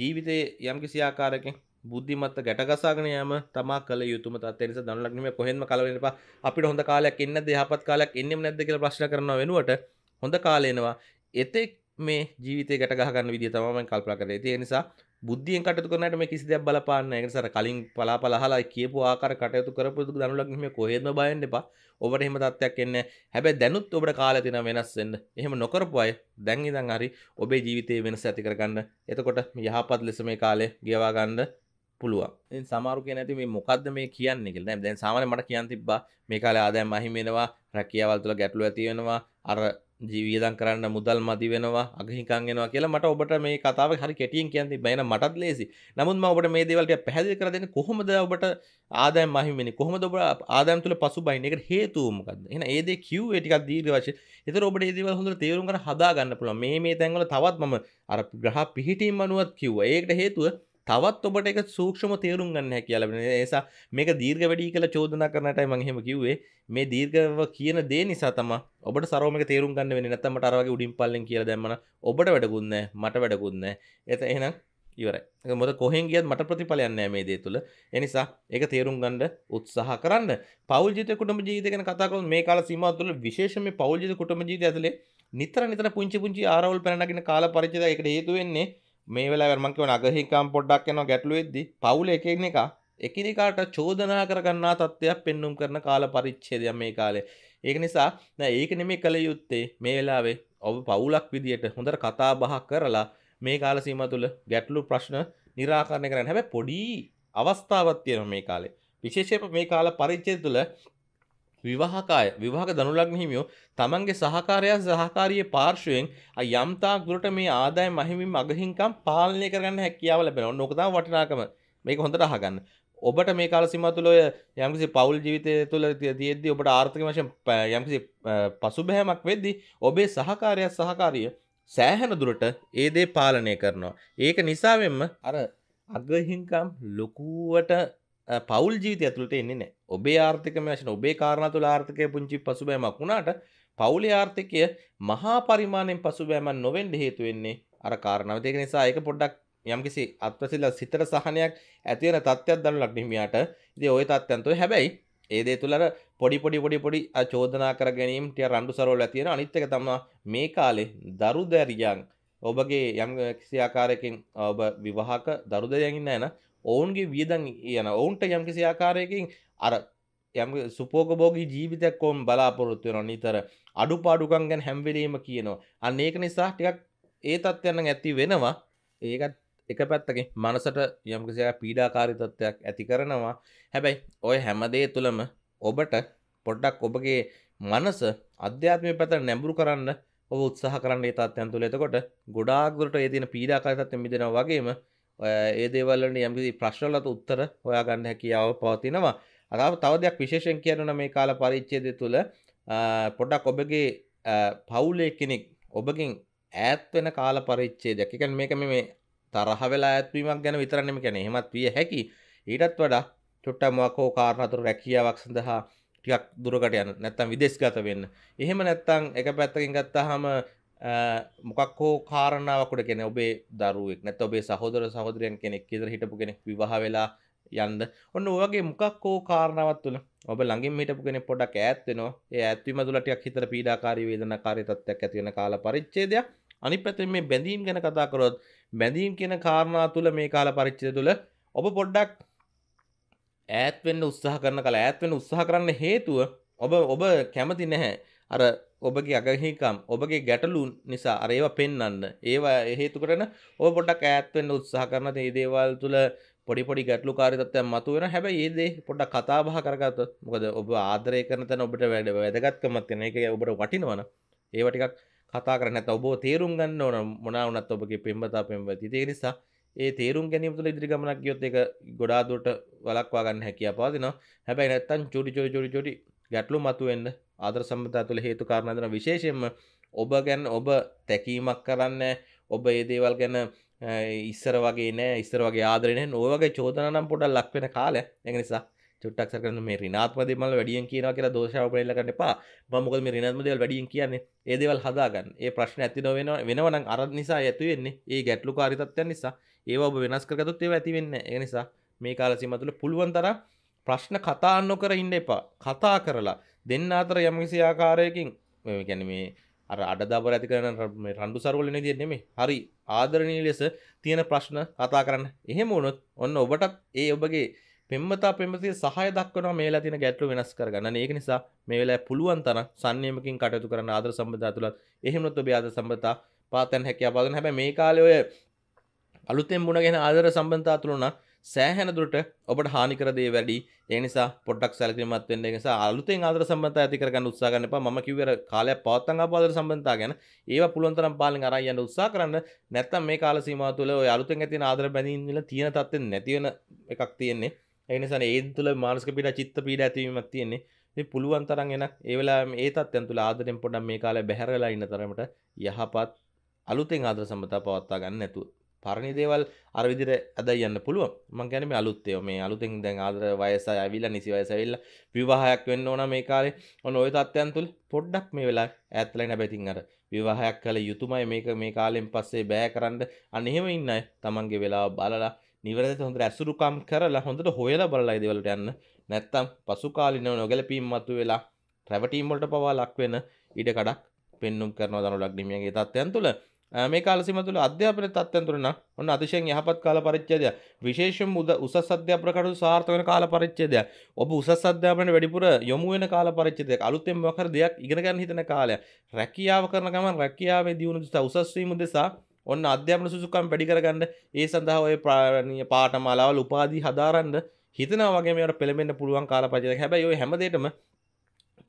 ජීවිතයේ යම්කිසි ආකාරයකින් බුද්ධිමත්ත ගැටගසාගෙන යාම තමා කළ යුතුම තත්ත්වය නිසා ධන ලග්නෙම කොහෙන්ම කලවෙන්න එපා. අපිට හොඳ කාලයක් එන්නද යහපත් කාලයක් එන්නෙම නැද්ද කියලා ප්‍රශ්න කරනවා වෙනුවට හොඳ කාලේ එනවා. එතෙක් මේ ජීවිතේ ගැට ගහ ගන්න විදිය තමයි මම කල්පනා කරේ. ඒ නිසා බුද්ධියෙන් කටයුතු කරනට මේ කිසි දෙයක් බලපාන්නේ නැහැ. ඒ නිසා කලින් පලාපල අහලා කියපු ආකාර කටයුතු කරපු දනු ලග්න මේ කොහෙත්ම බයෙන් එපා. ඔබට එහෙම තත්ත්වයක් එන්නේ නැහැ. හැබැයි දැනුත් ඔබට කාලය තියෙනවා වෙනස් වෙන්න. එහෙම නොකරපු අය දැන් ඉඳන් හරි ඔබේ ජීවිතයේ වෙනස ඇති කරගන්න. එතකොට යහපත් ලෙස මේ කාලය ගෙවා ගන්න පුළුවන්. ඉතින් සමහරු කියන ඇති මේ මොකද්ද මේ කියන්නේ කියලා. දැන් සාමාන්‍යයෙන් මට කියන්න තිබ්බා මේ කාලේ ආදායම් අහිමි වෙනවා, රැකියාවල් තුළ ගැටලු ඇති වෙනවා, අර ජීවියදන් කරන්න මුදල් මති වෙනවා අගහිකන්ගෙනවා කියලා මට ඔබට මේ කතාව හරි කෙටියෙන් කියන්න බැන මටත් ලේසි නමුත් ම ඔබට මේ දේවල්ට පැදිි කරදෙන කොහොමද ඔබට ආදයම් මහිමනි කොහොම ඔබ ආදම් තුළ පසු බයින එකට හේතුවමකද එන ඒදේ කිව් ටිකක් දීර් වශ එත ඔබට ඒදවල් හොඳ තේරුම් කර හදාගන්න පුළ මේ මේ තැන්වල තවත් මම අර ග්‍රහ පිහිටීම් අනුවත් කිව්ව ඒකට හේතුව තවත් ඔබට එක සූක්ෂම තේරුම් ගන්න හැ කියලා නිසා මේක දීර්ග වැඩි කියලා චෝදනා කරනටයි මංහෙම කිව්වේ මේ දීර්ගව කියන දේ නිසා තම ඔබට සරෝමක තේරුම් ගන්න වෙන නැත්තමට අරවගේ උඩින් පල්ලෙන් කියලා දැම්මන ඔබට වැඩකුන්න මට වැඩකුන්න එත එහෙනම් ඉවරයි මොද කොහෙන් ගියත් මට ප්‍රතිඵලයන්නෑ මේ දේ තුළ එනිසා එක තේරුම් ගණ්ඩ උත්සාහ කරන්න පෞජිත කුටම ජීතකන කතාකරු මේ කාල සීම තුළ විශේෂම පෞජිත කුටම ජීත ඇතුලේ නිතර නිතර පුංචි පුංචි ආරවල් පැනගෙන කාල පරිචිත එකට හේතුවෙන්නේ මේ වෙලා මං කියවන අගහිකම් පොඩ්ඩක් යනවා ගැටලුවේදී පවුල එකෙන් එක එකිනෙකාට චෝදනා කරගන්නා තත්ත්වයක් පෙන්눔 කරන කාල පරිච්ඡේදයක් මේ කාලේ. ඒක නිසා නෑ ඒක නෙමෙයි කල යුත්තේ මේ වෙලාවේ ඔබ පවුලක් විදියට හොඳට කතා බහ කරලා මේ කාල සීමාව තුළ ගැටලු ප්‍රශ්න निराකරණය කරන්න. හැබැයි පොඩි අවස්ථාවක් තියෙනවා මේ කාලේ. විශේෂයෙන්ම මේ කාල පරිච්ඡේද තුළ විවාහකාය විවාහක ධනු ලග්න හිමියෝ තමන්ගේ සහකාරයා සහකාරියේ පාර්ශවයෙන් යම්තාක් දුරට මේ ආදායම අහිමින් අගහින්කම් පාලනය කරගන්න හැකියාව ලැබෙනවා. ඕක තමයි වටිනාකම. මේක හොඳට අහගන්න. ඔබට මේ කාල සීමාව තුළ ඔය යම්කිසි පෞල් ජීවිතය තුළ තියෙද්දී ඔබට ආර්ථික වශයෙන් යම්කිසි පසුබෑමක් වෙද්දී ඔබේ සහකාරයා සහකාරිය සෑහෙන දුරට ඒ දේ පාලනය කරනවා. ඒක නිසාවෙන්ම අර අගහින්කම් ලොකුවට පවල් ජීවිත ඇතුළට එන්නේ නෑ ඔබේ ආර්ථිකම වශයෙන් ඔබේ කාරණා තුළ ආර්ථිකය පුංචි පසුබෑමක් වුණාට පවුලේ ආර්ථිකය මහා පරිමාණයෙන් පසුබෑමක් නොවෙන්න හේතු වෙන්නේ අර කාරණාව. ඒක නිසා ඒක පොඩ්ඩක් යම්කිසි අත්වසිලා සිතට සහනයක් ඇති වෙන තත්ත්වයක් දනු ලක්නිමියාට. ඉතින් ওই තත්ත්වයන් තුළ හැබැයි ඒ දේ තුළ අර පොඩි පොඩි පොඩි පොඩි චෝදනා කර ගැනීම ටික රණ්ඩු සරවල තියෙන අනිත් එක තමයි මේ කාලේ දරුදැරියන් ඔබගේ යම් කිසි ආකාරයකින් ඔබ විවාහක දරුදැරියන් ඉන්න නැන ඔවුන්ගේ වියදන් යන ඔවුන්ට යම්කිසි ආකාරයකින් අර යම් සුපෝගබෝගී ජීවිතයක් ඔවුන් බලාපොරොත්තු වෙනවා නිතර අඩුපාඩුකම් ගැන හැම්වෙලීම කියනවා අන්න ඒක නිසා ටිකක් ඒ තත්ත්වයන් ඇති වෙනවා ඒකත් එක පැත්තකින් මනසට යම්කිසියා පීඩාකාරී තත්ත්වයක් ඇති කරනවා හැබැයි ඔය හැමදේ තුළම ඔබට පොඩ්ඩක් ඔබගේ මනස අධ්‍යාත්මය පැත නැඹුරු කරන්න ඔබ උත්සාහ කරන්න ඒ තත්ත්වයන් තුළ එතකොට ගොඩාක් දුරට ඒ දින පීඩාකාරී තත්ත්වෙ මිදෙනවා වගේම ඒ දේවල්ලට යම්කිසි ප්‍රශ්නලට උත්තර හොයාගන්න හැකියාව පවතිනවා අගාව තවදයක් විශේෂෙන් කියනන මේ කාල පරිච්චේදය තුළ පොඩක් ඔබගේ පවුලේ කෙනෙක් ඔබගින් ඈත්වෙන කාල පරිච්චේ දැකිකන් මේක මේ තරහ වෙලා ඇත්වීමක් ගැන විතරන්නම කැන හෙමත් විය හැකි ඊටත් වඩා චුට්ට මොකෝ කාරණතුර රැකියාවක් සඳහා ටිකක් දුරකට යන නැත්තම් විදේශගත වෙන්න එහෙම නැත්තං එක පැත්තකින් ගත්තා හම මොකක් හෝ කාරණාවකට කෙන ඔබේ දරුවෙක් නැත ඔබේ සහෝදර සහෝදරයන් කෙනෙක් ඉදර හිටපු කෙනෙක් විවාහ වෙලා යන්ද ඔන්න ඔගේ මොකක් හෝ කාරණාවත් තුළ ඔබ ළඟින් හිටපු කෙනෙ පොඩක් ඇත්වෙනවා ඒ ඇත්වීම දුලටයක් හිතර පීඩාකාරී වේදන කාරිතත්වයක් ඇතිවෙන කාල පරිච්චේදයක් අනි පැතින් මේ බැඳීම් ගැන කතාකරොත් බැඳීම් කියන කාරණා තුළ මේ කාල පරිච්චය තුළ ඔබ පොඩ්ඩක් ඇත්වෙන්න උත්සාහ කරන කළ ඇත්වෙන උත්සාහ කරන්න හේතුව ඔබ ඔබ කැමති නැහැ අර ඔබගේ අගහිකම් ඔබගේ ගැටලු නිසා අර ඒවා පෙන්වන්න ඒවා හේතු කරන ඔබ පොඩක් ඈත් වෙන්න උත්සාහ කරන මේ දේවල් තුල පොඩි පොඩි ගැටලු කාරී තත්ත්වයන් මතුවෙන හැබැයි මේ දේ පොඩක් කතා බහ කරගත්තොත් මොකද ඔබ ආදරය කරන තැන ඔබට වැඩ වැදගත්කමක් තියෙන ඒක ඔබට වටිනවනේ ඒවා ටිකක් කතා කරන්නේ නැත්නම් ඔබව තේරුම් ගන්න ඕන මොනවා වුණත් ඔබගේ පෙම්බතා පෙම්බති ඒ නිසා ඒ තේරුම් ගැනීම තුළ ඉදිරි ගමනක් ගියොත් ඒක ගොඩාක් දුරට වළක්වා ගන්න හැකියාව පවතිනවා. හැබැයි නැත්තම් චොඩි චොඩි චොඩි චොඩි ගැටලු මතුවෙන්න ආදර සම්බතා තුළ හේතු කාරණදන විශේෂයෙන්ම ඔබ ගැන් ඔබ තැකීමක් කරන්න ඔබ ඒදේවල් ගැන ඉස්සර වගේ නෑ ඉස්සර වගේ ආදරනය නොවගේ චෝදනම් පොඩ ලක්වෙන කාල එනිසා චුට්ටක් කරන මේ රිනාත්මදමල් වැඩියෙන් කියන කියලා දෝෂාවපනල කට පා මමුකල් මේ රිනාත්මදවල් වැඩියෙන් කියන්නේ ඒදවල් හදාගන්න ඒ ප්‍රශ්න ඇති නොවෙන වෙනවන අරත් නිසා ඇතු වෙන්නේ ඒ ගැටලු කාරිතත්වය නිසා ඒ ඔබ වෙනස් කරගතුත් ඒව ඇතිවෙන්න එනිසා මේ කාලසිමතුළ පුළුවන් තර ප්‍රශ්න කතාන්න කර ඉන්න එපා කතා කරලා දෙන්න අතර යමකිසි ආකාරයකින් මෙම ගැන මේ අර අඩදාබර ඇති කරන රණ්ඩු සරවලන දිය නෙමේ හරි ආදරණී ලෙස තියෙන ප්‍රශ්න කතා කරන්න එහෙම වුණොත් ඔන්න ඔබටත් ඒ ඔබගේ පෙම්මතා පෙමතිය සහය දක්වනවා මේලා තින ගැටලු වෙනස් කරගන්න ඒක නිසා මේලා පුළුවන් තන සන්නයමකින් කටයුතු කරන්න ආදර සම්බධා තුළත් එහෙමනොත් ඔබ ආද සම්බතා පාතැන් හැකිය පාදන හැබැ මේ කාලය ඔය අලුතෙන් මුණගෙන ආදර සම්බන්තා තුළුණා සෑහැන දුරට ඔබට හානිකර දේ වැඩි ඒ නිසා පොඩ්ඩක් සැලකිලිමත් වෙන්න ඒ නිසා අලුතෙන් ආදර සම්බන්ධතා ඇති කරගන්න උත්සාහ ගන්න එපා මම කිව්වේ කාලයක් පවත්තන් ආපු ආදර සම්බන්ධතා ගැන ඒවා පුළුවන් තරම් පාලෙන් අරන් යන්න උත්සාහ කරන්න නැත්නම් මේ කාල සීමාව තුළ ඔය අලුතෙන් ඇති වෙන ආදර බැඳීම් වල තියෙන තත්ත්වෙ නැති වෙන එකක් තියෙන්නේ ඒ නිසා ඒ තුළ මානසික පීඩා චිත්ත පීඩා ඇතිවීමක් තියෙන්නේ පුළුවන් තරන් එන ඒවලා ඒ තත්යන් තුළ ආදරෙන් පොඩක් මේ කාලේ බැහැරලා ඉන්න තරමට යහපත් අලුතෙන් ආදර සම්බන්ධතා පවත්වා ගන්න නැතුව පරණි දේවල් අර විදිහට අදයි යන්න පුළුවන් මං කියන්නේ මේ අලුත් ඒවා මේ අලුතෙන් දැන් ආදර වයස ඇවිල්ලා නිසි වයස ඇවිල්ලා විවාහයක් වෙන්න ඕන මේ කාලේ ඔන්න ওই තත්ත්වයන් තුල පොඩ්ඩක් මේ වෙලාව ඈත්ලා ඉන්න හැබැයි ඉතින් අර විවාහයක් කළ යුතුමයි මේක මේ කාලෙන් පස්සේ බෑ කරන්න අන්න එහෙම ඉන්න අය තමන්ගේ වෙලාව බලලා නිවැරදිව හොඳට ඇසුරුකම් කරලා හොඳට හොයලා බලලා ඒ දේවල්ට යන්න නැත්තම් පසු කාලිනව නොගැලපීම් මතුවෙලා රැවටීම් වලට පවා ලක් වෙන ඉඩ කඩක් පෙන්නුම් කරනවා දනු ලග්නිමියගේ තත්ත්වයන් තුළ මේ කාලසිම තුළ අධ්‍යාපන තත්ත්වයන් තුළ නම් ඔන්න අතිශයින් යහපත් කාල පරිච්ඡේදය විශේෂයෙන්ම උසස් අධ්‍යාපන කටයුතු සාර්ථක වෙන කාල පරිච්ඡේදය ඔබ උසස් අධ්‍යාපනයේ වැඩිපුර යොමු වෙන කාල පරිච්ඡේදයක් අලුතෙන් මොකක් හරි දෙයක් ඉගෙන ගන්න හිතන කාලය රැකියාව කරන ගමන් රැකියාවේ දියුණු දෙසා උසස් වීම දෙසා ඔන්න අධ්‍යාපන සුසුකම් වැඩි කරගන්න ඒ සඳහා ඔය ප්‍රාණීය පාඨමාලාවල් උපාධි හදාරන්න හිතනවා වගේ මේවට පෙළඹෙන්න පුළුවන් කාලපරිච්ඡේදයක් හැබැයි ඔය හැමදේටම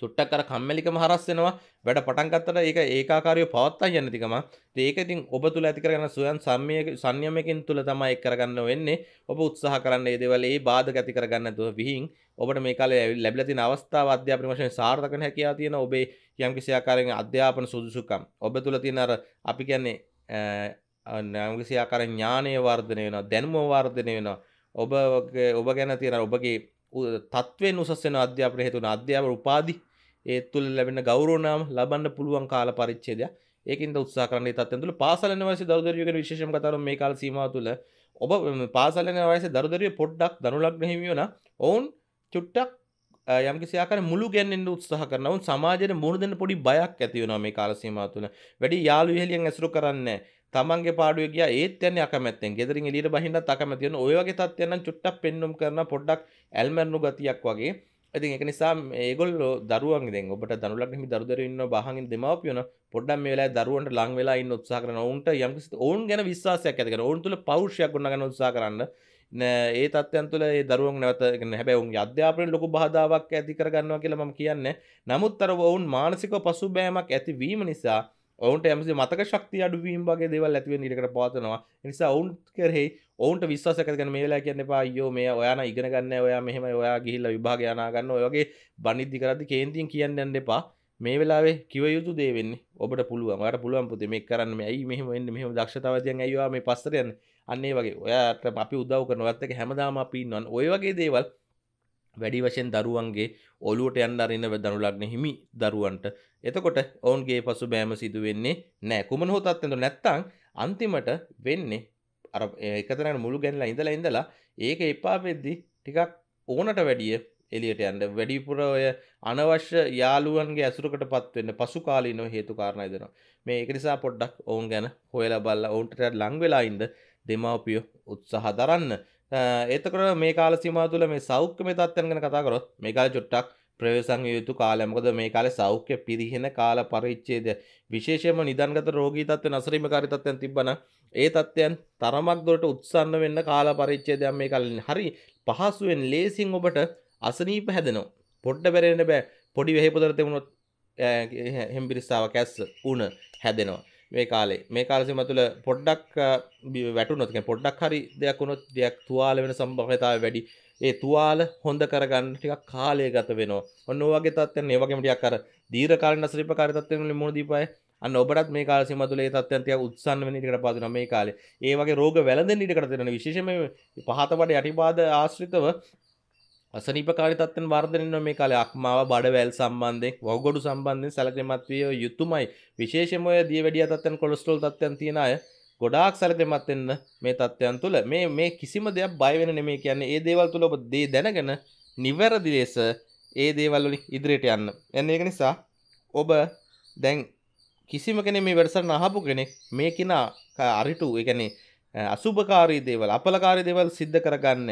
තුට්ටක් අර කම්මැලිකම හරස් වෙනවා වැඩ පටන් ගත්තට ඒක ඒකාකාරීව පවත්වා යන්න තිකම ඒක ඉතින් ඔබ තුල ඇති කරගන්න සුයන් සම්මිය සංයමයෙන් තුල තමයි ඒක කරගන්න වෙන්නේ ඔබ උත්සාහ කරන්න මේ දේවල් ඒ බාධක ඇති කරගන්න නැතුව විහිං ඔබට මේ කාලේ ලැබිලා තියෙන අවස්ථාව අධ්‍යාපන වශයෙන් සාර්ථක වෙන හැකියාව තියෙන ඔබේ යම්කිසි ආකාරයෙන් අධ්‍යාපන සුදුසුකම් ඔබ තුල තියෙන අර අපි කියන්නේ යම්කිසි ආකාරයෙන් ඥානය වර්ධනය වෙනවා දැනුම වර්ධනය වෙනවා ඔබ ඔබ ගැන තියෙන ඔබගේ තත්වෙන් උසස් වෙන අධ්‍යාපනය හේතුන අධ්‍යාපන උපාධි ඒ තුළ ලැබෙන ගෞරෝනාම ලබන්න පුළුවන් කාල පරිච්චේදය ඒකින් උත්සා කරන තත්තුල පාසලන වස දෞදරියක විශෂම කතර මේ කාල සීම තුළ ඔබ පාසලන වයස දරදරිය පොඩ්ඩක් දනුලක් හිමියන ඔවුන් චුට්ටක් යම්කිසියාකර මුළු ගැන්නෙන් උත්සාහ කරනවන් සමාජයට මුහුණදන පොඩි බයක් ඇතිවන මේ කාලසීම තුළ වැඩි යාලු ඉහලියෙන් ඇසුරු කරන්න තමන්ගේ පාඩුව ගිය ඒත් යන අකමැත්තෙන් ගෙදරින් එලියට බහින්නත් අකමැතියන ඔය වගේ තත්ත්වයන් නම් චුට්ටක් පෙන්눔 කරන පොඩ්ඩක් ඇල්මර්නු ගතියක් වගේ ඉතින් එක නිසා ඒගොල්ලෝ දරුවන් දැන් ඔබට දනුලට හිමි දරුදරු ඉන්න බාහන් දෙමාපියන පොඩ්ඩක් මේ වෙලාවේ දරුවන්ට ලං වෙලා ඉන්න උත්සාහ කරන ඔවුන්ට යම්කිසි ඔවුන් ගැන විශ්වාසයක් ඇති කරගන්න ඔවුන් තුළ පෞරුෂයක් ගොඩනගන්න උත්සාහ කරන්න ඒ තත්යන් තුළ ඒ දරුවන් නැවත හැබැවුන් අධ්‍යාපනය ලොකු බාධාවක් ඇති කරගන්නවා කියලා මම කියන්නේ නමුත් අර ඔවුන් මානසික පසුබෑමක් ඇතිවීම නිසා ඔවුන්ට ඇමසි මතක ශක්ති අඩුවීම් වගේ දෙවල් ඇතිව නිරකට පාතනවා නිසා ඔවුන් කරෙහි ඔවුන්ට විශ්වාසකරන මේලා කියන්න පායෝ මේ ඔයාන ඉගෙනගන්න ඔයා මෙහම ඔයා ගිහිල්ල විභාග යනාගන්න ඔයගේ බනිද්ධි කරදි කේන්තින් කියන්න එපා මේ වෙලාවේ කිව යුතු දේවෙන්න ඔබට පුළුවන් අට පුළුවන් පුති මේ කරන්න ඇයි මෙහම එන්න මෙහම දක්ෂතාවතියන් ඇයවා මේ පස්සරයන්න අන්නේ වගේ ඔයාට අපි උදව් කරනවත්තක හැමදාම අපි නොන් ඔය වගේ දේවල් වැඩි වශයෙන් දරුවන්ගේ ඔලුවට යන්න අරින්න දනුලග්න හිමි දරුවන්ට එතකොට ඔවුන්ගේ පසු බෑම සිදු වෙන්නේ නෑ කුමන හෝ තත්ත්වෙන්ද නැත්තම් අන්තිමට වෙන්නේ අර එකතරන මුළු ගැනලා ඉඳලා ඉඳලා ඒක එපා වෙද්දි ටිකක් ඕනට වැඩිය එලියට යන්න වැඩිපුර ඔය අනවශ්‍ය යාළුවන්ගේ ඇසුරකට පත්වෙන්න පසු කාලීනව හේතු කාරණා දෙනවා මේ ඒක නිසා පොඩ්ඩක් ඔවුන් ගැන හොයලා බලලා ඔවුන්ට ළඟ වෙලා ඉඳ දෙමාපියෝ උත්සාහ දරන්න එතකොට මේ කාල සීමාව තුළ මේ සෞඛ්‍යමය තත්ත්වයන් ගැන කතා කරොත් මේ කාලේ චුට්ටක් ප්‍රවේශම් යුතු කාලය. මොකද මේ කාලේ සෞඛ්‍ය පිරිහෙන කාල පරිච්ඡේදය විශේෂයෙන්ම නිදන්ගත රෝගී තත්ත්වයන් අසරීමකාරී තත්ත්වයන් තිබ්බනම් ඒ තත්ත්වයන් තරමක් දුරට උත්සන්න වෙන්න කාල පරිච්ඡේදයක් මේ කාලේ හරි පහසුවෙන් ලේසියෙන් ඔබට අසනීප හැදෙනවා. පොඩ්ඩ බැරෙන්න බෑ. පොඩි වෙහෙපොතට තෙමුණොත් හෙම්බිරිස්සාව කැස්ස උණ හැදෙනවා. මේ කාලේ මේ කාලසිම තුළ පොඩ්ඩක් වැටුනොත් පොඩ්ඩක් හරි දෙයක් වුණොත් දෙයක් තුවාල වෙන සම්භවතාව වැඩි ඒ තුවාල හොඳ කරගන්න ටිකක් කාලය ගත වෙනවා ඔන්න ඔවගේ තත්ත්වයන් ඒ වගේම ටිකක් අර දීර්ඝකාලීන ශ්‍රීපකාරී තත්ත්වයන් වලින් මුහුණ දීපයි අන්න ඔබටත් මේ කාල සීමා තුළ ඒ තත්ත්වයන් තියා උත්සන්න වෙන ඉඩකට පාදිනවා මේ කාලේ. ඒ වගේ රෝග වැළඳෙන්න ඉඩකට දෙනවා. විශේෂයෙන්ම පහත බඩ යටිපාද ආශ්‍රිතව අසනීපකාරී තත්ත්වෙන් වර්ධනය වෙන මේ කාලේ අක්මාව බඩවැල් සම්බන්ධයෙන් වහුගොඩු සම්බන්ධයෙන් සැලකිලිමත් විය යුතුමයි විශේෂයෙන්ම ඔය දියවැඩියා තත්ත්වෙන් කොලෙස්ටරෝල් තත්ත්වෙන් තියෙන අය ගොඩාක් සැලකිලිමත් වෙන්න මේ තත්ත්වයන් තුළ මේ මේ කිසිම දෙයක් බය වෙන නෙමෙයි කියන්නේ ඒ දේවල් තුළ ඔබ දේ දැනගෙන නිවැරදි ලෙස ඒ දේවල් වලින් ඉදිරියට යන්න. එන්න ඒක නිසා ඔබ දැන් කිසිම කෙනෙක් මේ වැඩසටහන අහපු කෙනෙක් මේ කිනා අරිටු ඒ කියන්නේ අසුභකාරී දේවල් අපලකාරී දේවල් සිද්ධ කරගන්න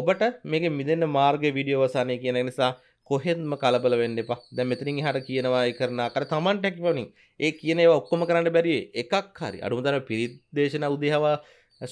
ඔබට මේක මිදෙන්න මාර්ගය වීඩියෝ අවසානයේ කියන නිසා කොහෙත්ම කලබල වෙන්න එපා. දැන් මෙතනින් එහාට කියනවා ඒ කරන ආකාර Tamanට හැකිවමින් ඒ කියන ඒවා ඔක්කොම කරන්න බැරි එකක් හරි අඩුමතර පිරිත් දේශනා උදේවා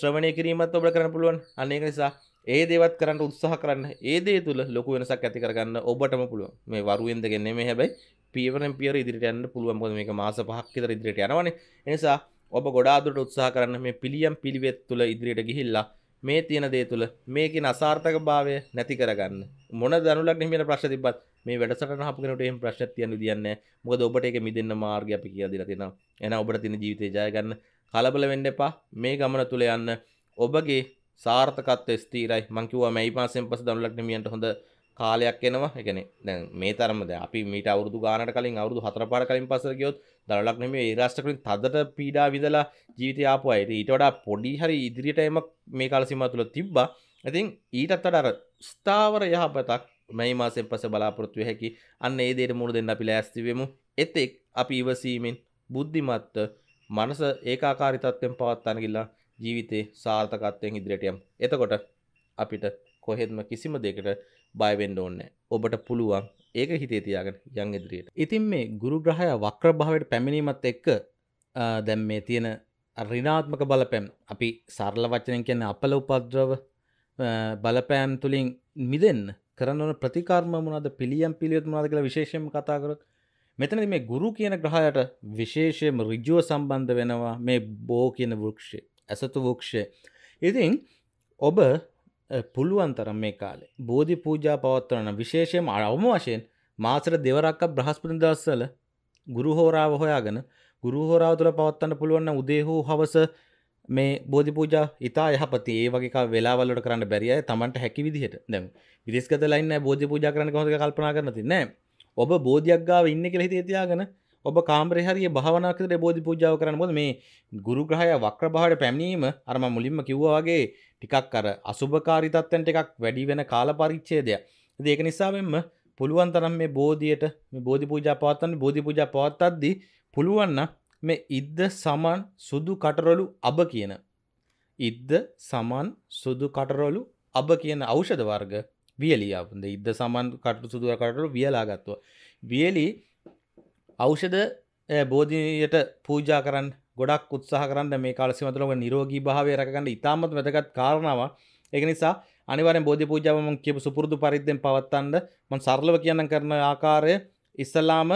ශ්‍රවණය කිරීමත් ඔබට කරන්න පුළුවන්. අන්න ඒක නිසා ඒ දේවත් කරන්න උත්සාහ කරන්න. ඒ දේ තුල ලොකු වෙනසක් ඇති කරගන්න ඔබටම පුළුවන්. මේ වරුවෙන්ද නෙමෙයි හැබැයි පියවරෙන් පියවර ඉදිරියට යන්න පුළුවන්. මොකද මේක මාස 5ක් විතර ඉදිරියට යනවනේ. ඒ නිසා ඔබ ගොඩාදුට උත්සාහ කරන්න මේ පිළියම් පිළිවෙත් තුළ ඉදිරියට ගිහිල්ලා මේ තියෙන දේ තුළ මේකින් අසාර්ථක භාවය නැති කරගන්න මොන දනුලක් නිමෙන ප්‍රශ්න තිබ්බත් මේ වැඩසටහන හපු කෙනෙකුට එහෙම ප්‍රශ්න තියන්න විදියන්නේ මොකද ඔබට ඒක මිදෙන්න මාර්ගය අපි කියලා දීලා තියෙනවා එහෙනම් ඔබට තියෙන ජීවිතේ ජය ගන්න කලබල වෙන්න එපා මේ ගමන තුළ යන්න ඔබගේ සාර්ථකත්වය ස්ථිරයි මං කිව්වා මේ මාසෙන් පස්සේ දනුලක් නිමියන්ට හොඳ කාලයක් එනවා එකන දැන් මේ තරම අපි මීට අවුරදු ගානට කලින් අවුරදු හතර පාර කලින් පසරගයොත් දරලක් නෙමේ ඒරාෂ්ටකරින් තදට පීඩා විදලා ජීවිතය ආපු අයට ඊට වඩා පොඩි හරි ඉදිරියට එමක් මේ කාලසිම තුළ තිබ්බා ඇතින් ඊටත් අඩ අර ස්ථාවර යහපතක් මේ මාසෙන් පස බලාපොරොත්තුව හැකි අන්න ඒ දේට මුණ දෙන්න අපි ලෑස්තිවෙමු එතෙක් අපි ඉවසීමෙන් බුද්ධිමත්ත මනස ඒකාකාරිතත්වෙන් පවත්තනගිල්ලා ජීවිතේ සාර්ථකත්වයෙන් ඉදිරියටයම් එතකොට අපිට කොහෙත්ම කිසිම දෙකට බයවෙන්න ඕන්න ඔබට පුළුවන් ඒක හිතේ තියාගෙන යං ඉදිරියට ඉතින් මේ ගුරු ග්‍රහය වක්‍ර භාවයට පැමිණීමත් එක්ක දැම් මේ තියෙන රිනාත්මක බලපැම් අපි සරල වචනය කියන අපල උපද්‍රව බලපෑම් තුළින් මිදෙන් කරන්නවන ප්‍රතිකාර්ම මොනද පිළියම් පිළියොත් මනාද කියලා විශේෂම කතාකරත් මෙතන මේ ගුරු කියන ග්‍රහයට විශේෂයම රිජුව සම්බන්ධ වෙනවා මේ බෝ කියන වෘක්ෂය ඇසතු වෘක්ෂය ඉතින් ඔබ පුළුවන්තරම් මේ කාලේ බෝධි පූජා පවත්වන විශේෂයම අවම වශයෙන් මාසර දෙවරක්ක බ්‍රහස්පති දස්සල ගුරු හෝරාව හොයාගෙන ගුරු හෝරාව තුළ පවත්වන්න පුළුවන්න උදේ හෝ හවස මේ බෝධි පූජා ඉතා යහපති ඒ වගේ වෙලාවලට කරන්න බැරි අය තමන්ට හැකි විදිහට දැන් විදේශගත ලයින් බෝධි පූජා කරන්න කොහොමද කල්පනා කරන්න තින්නේ ඔබ බෝධියක් ගාව ඉන්න කියලා හිතේ තියාගෙන ඔබ කාම්රේ හරිය භාවනාකරට බෝධි පූජාව කරන්න බොද මේ ගුරු ග්‍රහය වක්‍ර භාවට පැමිණීම අරම මුලින්ම කිව්වාගේ ටිකක් අර අසුභකාරි තත්ත්වයන් ටිකක් වැඩි වෙන කාල පරිච්ඡේදය. ඉතින් ඒක නිසා මෙන්න පුළුවන් තරම් මේ බෝධියට මේ බෝධි පූජා පවත්වන්න බෝධි පූජා පවත්වද්දී පුළුවන් නම් මේ ඉද්ද සමන් සුදු කටරොළු අබ කියන ඉද්ද සමන් සුදු කටරොළු අබ කියන ඖෂධ වර්ග වියලියාපුද ඉද්ද සමන් කට සුදුව කටරොළු වියලා ගත්තුව. වියලි ඖෂධ බෝධියට පූජා කරන්න ගොඩක් උත්සාහ කරන්න මේ කාල සීමතුලම නිරෝගී භාවය රැකගන්න ඉතාමත් වැදගත් කාරණාවක් ඒක නිසා අනිවාරෙන් බෝධි පූජාව මම කියපු සුපුරුදු පරිද්දෙන් පවත්වන්න මම සරලව කියන්න කරන ආකාරය ඉස්සලාම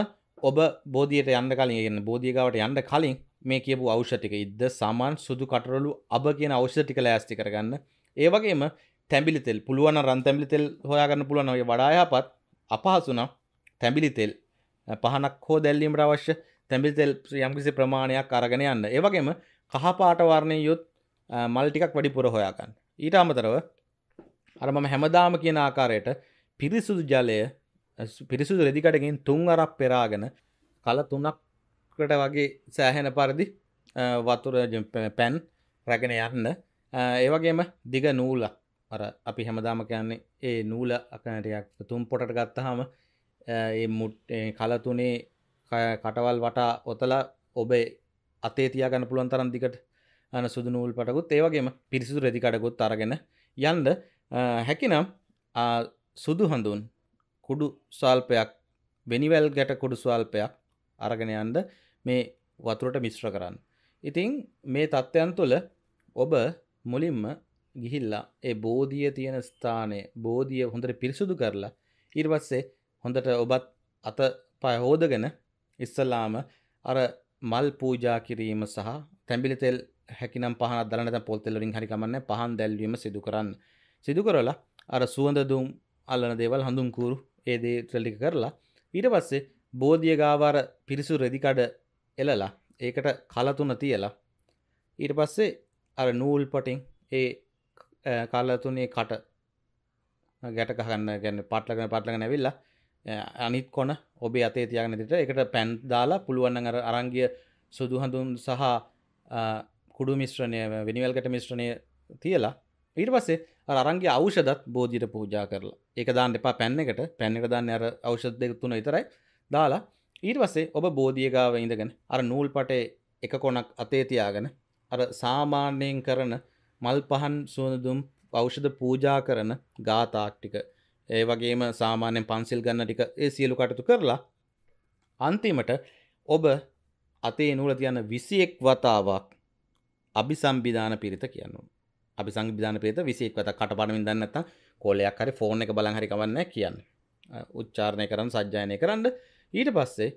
ඔබ බෝධියට යන්න කලින් කියන්නේ බෝධිය ගාවට යන්න කලින් මේ කියපු ඖෂධ ටික ඉද්ද සමන් සුදු කටරළු අබ කියන ඖෂධ ටික ලෑස්ති කරගන්න. ඒ වගේම තැඹිලි තෙල් පුළුවන් නම් රන් තැඹිලි තෙල් හොයාගන්න පුළුවන් ඔය වඩා යහපත් අපහසු නම් තැඹිලි තෙල් පහනක් හෝ දැල්වීමට අවශ්‍ය තැඹිල් තෙල් යම්කිසි ප්‍රමාණයක් අරගෙන යන්න ඒවගේම කහපාට වර්ණය යුත් මල් ටිකක් වැඩිපුර හොයාගන්න ඊට අමතරව අර මම හැමදාම කියන ආකාරයට පිරිසුදු ජලය පිරිසුදු රෙදිකටකින් තුන් අරක් පෙරාගෙන කල තුනක්කට වගේ සෑහෙන පරිදි වතුර පැන් රැගෙන යන්න ඒවගේම දිග නූල අර අපි හැමදාම කියන්නේ ඒ නූල අකනටයක් තුම් පොටට ගත්තහම ඒ මුට් කලතුනේ කටවල් වටා ඔතලා ඔබේ අතේ තියාගන්න පුළුවන් තරම් දිකට අන සුදු නූල් පටකුත් ඒවගේම පිරිසිදු රෙදිකටකුත් අරගෙන යන්ද හැකිනම් සුදු හඳුන් කුඩු ස්වල්පයක් වෙනිවැල් ගැට කුඩු ස්වල්පයක් අරගෙන යන්ද මේ වතුරට මිශ්‍ර කරන්න. ඉතිං මේ තත්ත්වයන් තුළ ඔබ මුලින්ම ගිහිල්ලා ඒ බෝධිය තියෙන ස්ථානය බෝධිය හොඳට පිරිසුදු කරලා ඉර්වස්සේ හොඳට ඔබත් අත පය හෝදගෙන ඉස්සල්ලාම අර මල් පූජා කිරීම සහ තැඹිලි තෙල් හැකිනම් පහනක් දාලා නැත්නම් පොල් තෙල් වලින් හරි කමන්නේ පහන් දැල්වීම සිදු කරන්න. සිදු කරලා අර සුවඳ දුම් අල්ලන දේවල් හඳුන් කූරු ඒ දේ ටික කරලා ඊට පස්සේ බෝධිය ගාව අර පිරිසු රෙදි කඩ එලලා ඒකට කල තුන තියලා ඊට පස්සේ අර නූල් පටින් ඒ කල තුනේ කට ගැට ගහන්න කියන්නේ පටලගෙන පටලගෙන ඇවිල්ලා අනිත් කොන ඔබේ අතේ තියගනතිට එකට පැන් දාලා පුළුවන් අර අරංගිය සුදු හඳුන් සහ කුඩු මිශ්‍රණය වෙනිවල්කට මිශ්‍රණය තියලා ඊට පස්සේ අරන්ගේ අවෂදත් බෝධියට පූජා කරලා එක දාන්න එපා පැන්න එකට පැන්න එක දාන්න අර අවෂද දෙක තුන විතරයි දාලා ඊට පස්සේ ඔබ බෝධියගාව ඉඳගෙන අර නූල් පටේ එක කොනක් අතේ තියාගෙන අර සාමාන්‍යයෙන් කරන මල් පහන් සුවඳදුම් ඖෂධ පූජා කරන ගාථා ටික ඒ වගේම සාමාන්‍යෙන් පන්සිල් ගන්න ටික ඒ සියලු කටතු කරලා අන්තිමට ඔබ අතේ නූල තියන්න විසියෙක් වතාවක් අභි සම්බිධාන පිරිත කියන්නු අපි සංවිධාන පිරිත විසියෙක් වත කටපඩමින් දන්න නැත්නම් කෝලයක් හරි ෆෝන් එක බලන් හරි කවන්නේ කියන්න උච්චාරණය කරන්න සජ්ජායනය කරන්න ඊට පස්සේ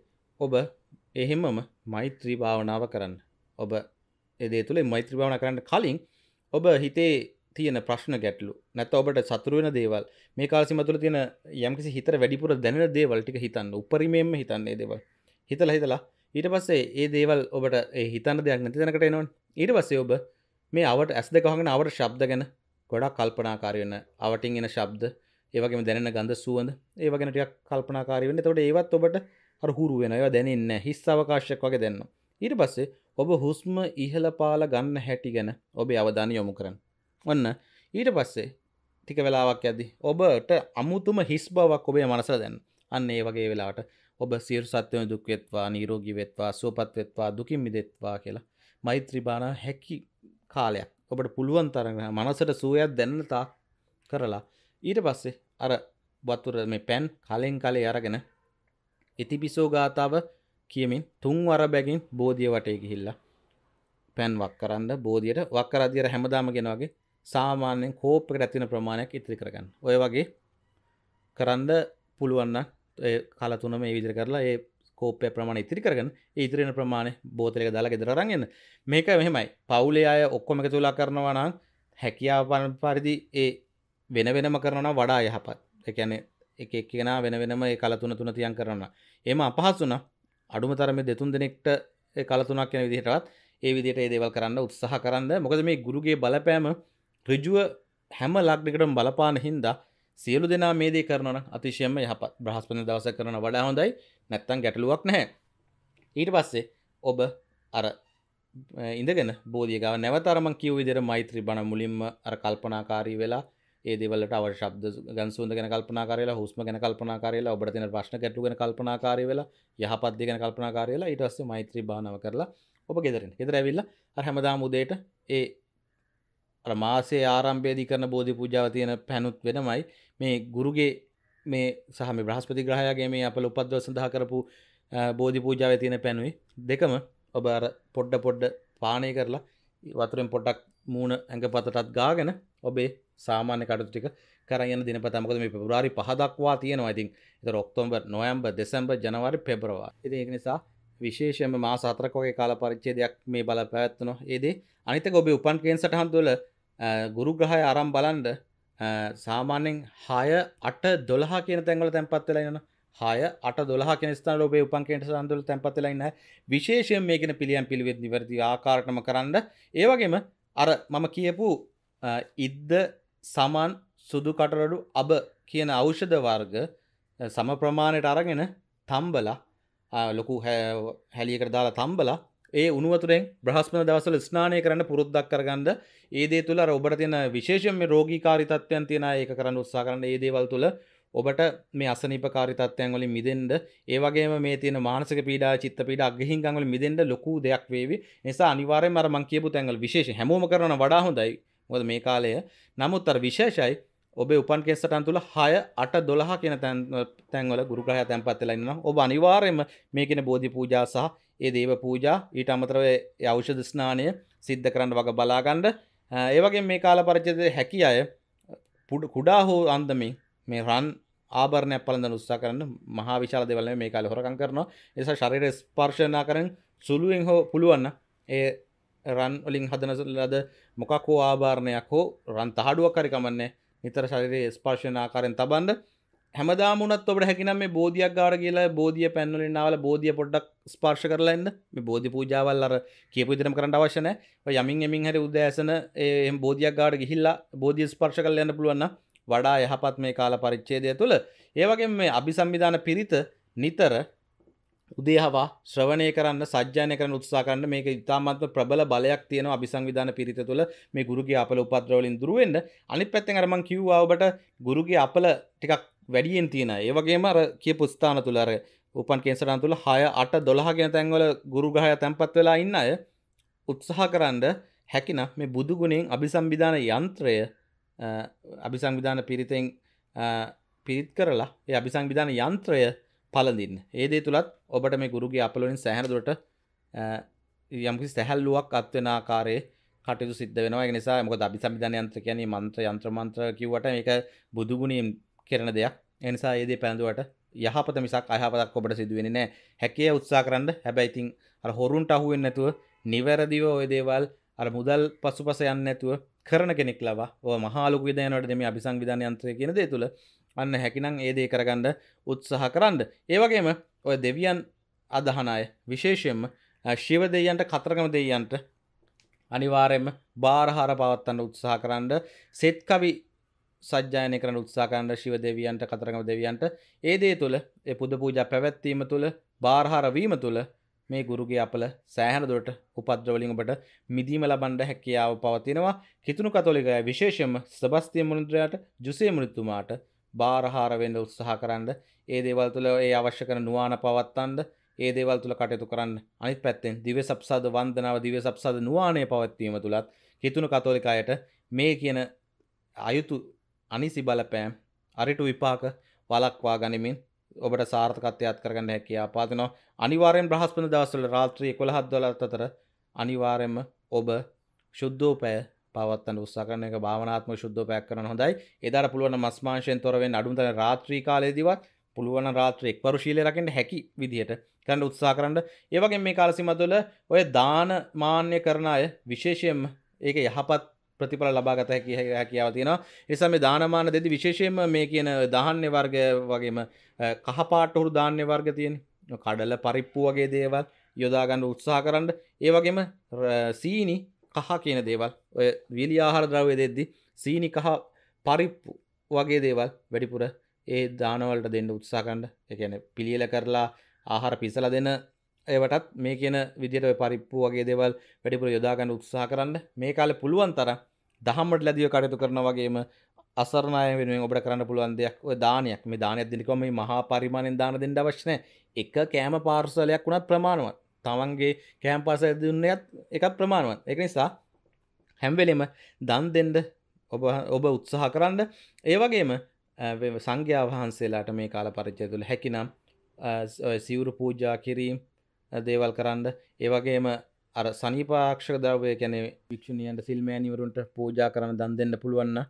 ඔබ එහෙමම මෛත්‍රී භාවනාව කරන්න ඔබ එදේ තුළේ මෛත්‍රී භාවනා කරන්න කලින් ඔබ හිතේ තියෙන ප්‍රශ්න ගැටලු නැත ඔබට සතුරුවෙන දේවල් මේ කාල්සිම තුළ තියෙන යම්කිසි හිතර වැඩිපුර දැනෙන දේවල්ටික හිතන්න උපරිමෙන්ම හිතන්නේ දේව හිතල හිතලා ඊට පස්සේ ඒ දේවල් ඔබට හිතන්න දෙයක් නැති තැනකට එනවන් ඊට පස්සේ ඔබ මේ අවට ඇස් දෙකහගෙන අවට ශබ්ද ගැන ගොඩක් කල්පනාකාරයන්න අවටින් එන ශබ්ද ඒවගේ දැන ගඳ සුවඳ ඒවගෙනටයක් කල්පනාකාරවෙන්න තොට ඒවත් ඔබට හුරු වෙනවා දැනන්න හිස් අවකාශයක් වගේ දෙන්න. ඊට පස්සේ ඔබ හුස්ම ඉහළ පාල ගන්න හැටි ගැන ඔබේ අවධානය යොමු කරන්න. ඔන්න ඊට පස්සේ ටික වෙලාවක් ඇදි ඔබට අමුතුම හිස් බවක් ඔබේ මනස දැන් අන්න ඒ වගේ වෙලාට ඔබ සිර සත්‍යය දුක්වෙත්වා නීරෝගී වෙත්වා සුවපත් වෙත්වා දුකින් මිදෙත්වා කියලා මෛත්‍රීබාන හැකි කාලයක් ඔබට පුළුවන් තරග මනසට සුවයක් දැන්නතා කරලා ඊට පස්සේ අර වතුර මේ පැන් කලෙන් කලේ අරගෙන ඉතිපිසෝ ගාතාව කියමින් තුන් වර බැගින් බෝධිය වටේ ගිහිල්ලා පැන් වක් කරන්න බෝධියට වක්කරදියට හැමදාම ගෙනවාගේ සාමාන්‍යෙන් කෝප්පක ඇතින ප්‍රමාණයක් ඉතිරි කරගන්න ඔය වගේ කරන්ද පුළුවන්න කලතුන මේ විදිර කරලා ඒ කෝපය ප්‍රමාණ ඉතිරි කරගන්න ඉතිරෙන ප්‍රමාණය බෝතලක දාලා ගෙදරරගන්න මේක මෙහෙමයි පවුලේ අය ඔක්කොම එක තුලා කරනවනම් හැකියාපන පරිදි ඒ වෙන වෙනම කරනවා වඩා යහපත් එකැන එක කියෙන වෙන වෙනම කලතුන තුන තියන් කරන්න එම අපහසුන අඩුම තරම දෙතුන් දෙනෙක්ට කලතුනක් කියන විදිහටත් ඒ විදිට ඒදේවල් කරන්න උත්සාහ කරන්න මොකද මේ ගුරුගේ බලපෑම ඍජුව හැම ලග්නකටම බලපාන හින්දා සියලු දෙනා මේ දේ කරනවා නම් අතිශයම යහපත් බ්‍රහස්පති දවසක් කරන වඩා හොඳයි නැත්තම් ගැටලුවක් නැහැ ඊට පස්සේ ඔබ අර ඉඳගෙන බෝධිය ගාව නැවත අර මං කියව විදිහට මෛත්‍රී බණ මුලින්ම අර කල්පනාකාරී වෙලා ඒ දේවල්ලට අවශ්‍ය ශබ්ද ගන්සුන්ද ගැන කල්පනා කරලා හුස්ම ගැන කල්පනා කරලා ඔබට තියෙන ප්‍රශ්න ගැටලු ගැන කල්පනා කාරී වෙලා යහපත් දේ ගැන කල්පනා කාරී වෙලා ඊට පස්සේ මෛත්‍රී භාවනාව කරලා ඔබ ගෙදරින් ගෙදර ඇවිල්ලා අර හැමදාම උදේට ඒ අර මාසේ ආරම්භයේදී කරන බෝධි පූජාව තියෙන පැනුත් වෙනමයි මේ ගුරුගේ මේ සහ මේ බ්‍රහස්පති ග්‍රහයාගේ මේ අපල උපද්දව සඳහා කරපු බෝධි පූජාවේ තියෙන පැනුයි දෙකම ඔබ අර පොඩ්ඩ පොඩ්ඩ පානය කරලා වතුරෙන් පොඩක් මූණ ඇඟපතටත් ගාගෙන ඔබේ සාමාන්‍ය කටයුතු ටික කරන් යන දිනපතා මොකද මේ පෙබරවාරි 5 දක්වා තියෙනවා. ඉතින් ඒතර ඔක්තෝබර්, නොවැම්බර්, දෙසැම්බර්, ජනවාරි, පෙබරවාරි. ඉතින් ඒක නිසා විශේෂයෙන්ම මාස 4ක වගේ කාල පරිච්ඡේදයක් මේ බල පැවැත්වෙනවා. ඒ දේ අනිතක ඔබේ උපන් කේන්ද්‍ර සටහන් තුළ ගුරුග්‍රහය අරම් බලන්ඩ සාමාන්‍යෙන් හය අට දොළහ කියන තැන්වල තැන්පත්වෙලයින හය අට දොලා කෙනස්ථාන ලෝබේ උපන්කෙන්ට සඳුල තැන්පතලයින්න විශේෂයෙන් මේකෙන පිළියම් පිළිවෙත් නිවැරදි ආකාරටම කරන්න ඒවගේම අර මම කියපු ඉද්ද සමන් සුදු කටරඩු අබ කියන අෞෂධ වර්ග සම ප්‍රමාණයට අරගෙන තම්බලා ලොකු හැලියකට දාලා තම්බලා ඒ උනුවතුරෙන් බ්‍රහස්පන දවසල ස්නානය කරන්න පුරුද්දක් කරගන්න ඒදේ තුළ ඔබට තියෙන විශේෂම රෝගීකාරිතත්වයන් තියෙන ඒක කරන්න උත්සා කරන්න ඒ දේවල් තුළ ඔබට මේ අසනීපකාරිතත්වයන් වලින් මිදෙන්න ඒ වගේම මේ තියෙන මානසික පීඩා චිත්ත පීඩා අගහිංගන් වලින් මිදෙන්න ලොකු දෙයක් වේවි. නිසා අනිවාර්යයෙන්ම අර මං කියපු තැන් වල විශේෂ හැමෝම කරනවා වඩා හොඳයි. මොකද මේ කාලය. නමුත් අර විශේෂයි ඔබේ උපන් කෙස්සටන් තුළ හය අට දොළහ කියෙන තැන්වල ගුරුග්‍රහය තැන්පත් වෙලා ඉන්නවා ඔබ අනිවාර්යයෙන්ම මේ කියන බෝධි පූජා සහ ඒ දේව පූජා ඊට අමතරව යෞෂධ ස්නානය සිද්ධ කරන්න වග බලාගණ්ඩ ඒවගේ මේ කාල පරිචිත හැකි අය කුඩා හෝ අන්දමින් මේ රන් ආරණය පලඳ උත්සා කරන්න මහා විශාල දෙවල මේ කාල හොරකන් කරනවා එස ශරිර ස්පර්ශනා කරන සුළුවෙන් හෝ පුළුවන්න ඒ රන් ඔලින් හදන ලද මොකක් හෝ ආභාරණයක් හෝ රන් තහඩුවක් කරි කමන්නේ නිතර ශරිරයේ ස්පර්ශනාකාරෙන් තබන්ඩ හැමදාමුණත් ඔබට හැකිනම් මේ බෝධියක් ගාර කියලා බෝධිය පැන්වලින්නාවල බෝධිය පොඩ්ඩක් ස්පර්ශ කරලාන්න මේ බෝධි පූජාවල් අර කියපු විදිරම කරන්න අවශ්‍යන යමින් එමින් හැරි උදෑසන එහම බෝධියක් ගාඩ ගිහිල්ලා බෝධිය ස්පර්ශ කරල යන්න පුළුවන්න වඩා යහපත් මේ කාල පරිච්චේදය තුළ ඒවගේ මේ අභි සම්විධාන පිරිත නිතර උදේහවා ශ්‍රවණය කරන්න සජ්‍යානය කරන උත්සා කරන්න මේක ඉතාමත්ම ප්‍රබල බලයක් තියෙන අභිසංවිධාන පිරිත තුළ මේ ගුරුගේ අපල උපද්‍රවලින් දුරුවෙන්ට අනිත් පැත්තෙන් අරමං කිව්වාවට ගුරුගේ අපල ටිකක් වැඩියෙන් තියෙන ඒවගේම අර කිය පුස්ථාන තුළර උපන් කේසරන් තුළ හය අට දොළහ ගෙන තැන්වල ගුරුගහය තැන්පත් වෙලා ඉන්න අය උත්සාහ කරන්න හැකින මේ බුදුගුණෙන් අභිසම්විධාන යන්ත්‍රය අභිසංවිධාන පිරිතෙන් පිරිත් කරලා ඒ අභිසංවිධාන යන්ත්‍රය පලඳින් ඒදේ තුළත් ඔබට මේ ගුරුගේ අපලොලින් සැහැරදුරට යම්කි සැහැල්ලුවක් අත්වෙන ආකාරයේ කටයුතු සිද්ධ වෙනවා ඒ නිසා මොකද අපි සංවිධාන යන්ත්‍ර කියන්නේ මන්ත්‍ර යන්ත්‍ර මන්ත්‍ර කිව්වට මේක බුදු ගුණයෙන් කරන දෙයක් ඒ නිසා ඒ දේ පැනදුවට යහපත මිසක් අයහපතක් ඔබට සිදු වෙන්නේ නැහැ හැකිය උත්සාහ කරන්න හැබැයි ඉතින් අර හොරුන්ට අහු වෙන්නේ නැතුව නිවැරදිව ওই දේවල් අර මුදල් පසුපස යන්නේ නැතුව කරන කෙනෙක් ලවා ඔය මහා ලොකු විදයනවලදී මේ අபிසංවිධාන යන්ත්‍රය කියන දේ තුල අන්න හැකිනම් ඒ දේ කරගන්න උත්සාහ කරන්න. ඒ වගේම ඔය දෙවියන් අදහන අය විශේෂයෙන්ම ශිව දෙවියන්ට කතරගම දෙවියන්ට අනිවාර්යෙන්ම බාරහාර පවත්වන්න උත්සාහ කරන්න සෙත් කවි සජ්ජායනය කරන උත්සාකණ්ඩ ශිව දෙවියන්ට කතරගම දෙවියන්ට ඒ දේ තුළ එ පුද පූජ පැවැත්වීම තුළ බාරහාරවීම තුළ මේ ගුරුගේ අපල සෑහන දුරට උපද්‍රවලින්ට මිදීම ලබන්ඩ හැකියාව පවතිනවා කිතුුණු කතොලිකය විශේෂම සබස්තිය මුණුද්‍රයාට ජුසේ මුෘත්තුමාට බාරහාරවෙන්ඩ උත්සාහ කරන්න ඒ දේවල් තුළ ඒ අවශ්‍ය කර නවාන පවත්තන්ද ඒ දේවල් තුළ කටයුතු කරන්න අනිත් පැත්තෙන් දිව සබ්සාද වන්දනාව දිව සබ්සාද නවානය පවත්වීම තුළත් හිතුුණු කතෝලිකායට මේ කියන අයුතු අනිසි බලපෑම් අරිටු විපාක වලක්වා ගනිමින් ඔබට සාර්ථකත්යත් කරගන්න හැකියා පාතිනවා අනිවාරයෙන් බ්‍රහස්පන දවසල රාත්‍රී කොළහත් දොලත් අතර අනිවාරෙන්ම ඔබ ශුද්ධෝපය පවත්තන්න උත්සාකරන එක භාවනාත්ම ශුද්ධ පැක් කරන හොඳයි එදාට පුළුවන් මස්මාංශයෙන් තොරවෙන් අඩුතන රාත්‍රී කාලයේදීවත් පුළුවන් රාත්‍රී එක්වරු ශීලය රකින්න හැකි විදිහට කරන්න උත්සාහ කරන්න ඒ වගේ මේ කාලසීමාව තුළ ඔය දාන මාන්‍ය කරන අය විශේෂයෙන්ම ඒක යහපත් ප්‍රතිඵල ලබාගත හැකි හැකියාව තියෙනවා. ඒ නිසා මේ දානමාන දෙදි විශේෂයෙන්ම මේ කියන දහාන්‍ය වර්ගය වගේම කහපාට උරු දාන්‍ය වර්ග තියෙන කඩල පරිප්පු වගේ දේවල් යොදා ගන්න උත්සාහ කරන්න. ඒ වගේම සීනි කහ කියන දේවල් ඔය විලි ආහාර ද්‍රව්‍ය දෙද්දි සීනි කහ පරිප්පු වගේ දේවල් වැඩිපුර ඒ දානවලට දෙන්න උත්සාකණ්ඩ එකන පිළියල කරලා ආහාර පිසල දෙන ඒවටත් මේ කියන විදිට පරිප්පු වගේ දේවල් වැඩිපුර යොදාගන්න උත්සාහ කරන්න මේ කාල පුළුවන් තර දහම්මට ලැදිව කටයුතු කරන වගේම අසරණය වෙනුවෙන් ඔබට කරන්න පුළුවන් දෙයක් ඔය දානයක් මේ දානයක් දෙනකොට මේ මහා පරිමාණයෙන් දාන දෙන්න අවශ්‍ය නැහැ. එක කෑම පාර්සලයක් වුණත් ප්‍රමාණවත්. තමන්ගේ කෑම්පාස දුන්නත් එකත් ප්‍රමාණුවත් එක නිසා හැම්වෙලෙම දන් දෙෙන්ඩ ඔබ ඔබ උත්සාහ කරන්න ඒවගේම සංඝ්‍යා වහන්සේලාට මේ කාල පරිච්චය තුළ හැකිනම් සිවුරු පූජා කිරීම් දේවල් කරන්න ඒවගේම අර සනිපාක්ෂක දවය කැනෙ වික්ෂණියන්ට සිල්මෑනිවරුන්ට පූජා කරන දන් දෙන්න පුළුවන්න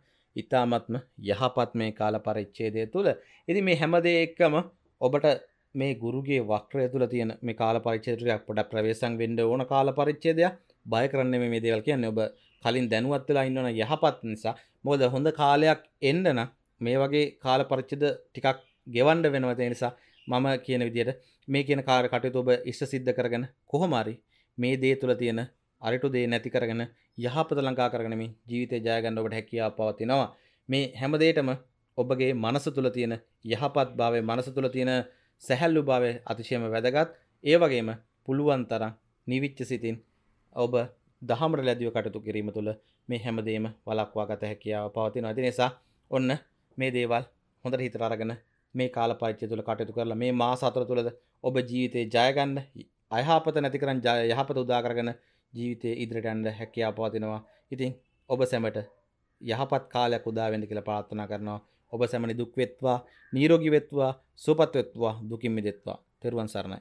ඉතාමත්ම යහපත් මේ කාල පරිච්චේදය තුළ ඉති මේ හැමදේ එක්කම ඔබට මේ ගුරුගේ වක්‍රය තුළ තියෙන මේ කාල පරිච්චේදයක් පොඩක් ප්‍රවේශම් වෙන්න ඕන කාල පරිච්ඡේදයක් බය කරන්න මේ දේවල් කියන්නේ ඔබ කලින් දැනුවත් වෙලා ඉන්නවන යහපත් නිසා මොකද හොඳ කාලයක් එන්න නම් මේ වගේ කාල පරිච්ඡේද ටිකක් ගෙවන්න වෙනවා ඒ නිසා මම කියන විදිහට මේ කියන කාර්ය කටයුතු ඔබ ඉෂ්ට සිද්ධ කරගෙන කොහොම හරි මේ දේ තුල තියෙන අරිටු දේ නැති කරගෙන යහපත ළඟා කරගෙන මේ ජීවිතය ජය ගන්න ඔබට හැකියාව පවතිනවා මේ හැම දෙයකම ඔබගේ මනස තුල තියෙන යහපත් භාවය මනස තුල තියෙන සැහැල්ලු භාවය අතිශයම වැදගත් ඒ වගේම පුළුවන් තරම් නිවිච්ච සිතින් ඔබ දහමට ලැදිව කටතු කිරීම තුළ මේ හැමදේම වලක්වා ගත හැකියාව පවතින අති නිසා ඔන්න මේ දේවල් හොඳට හිතරගෙන මේ කාල පාච්චය තුළ කටයුතු කරලා මේ මා සතර තුළද ඔබ ජීවිතය ජයගන්න අයහපත නැතිකරන් යහපත උදාකරගෙන ජීවිතය ඉදිරිට ඇන්ඩ හැකියා පවතිනවා ඉතින් ඔබ සැමට යහපත් කාලයක් උදාවෙන්ඩ කියලා පාත්තනා කරනවා ඔබ සැමනි දුක් වෙත්වා නීරෝගී වෙත්වා සුවපත් වෙත්වා දුකින් මිදෙත්වා තෙරුවන් සරණයි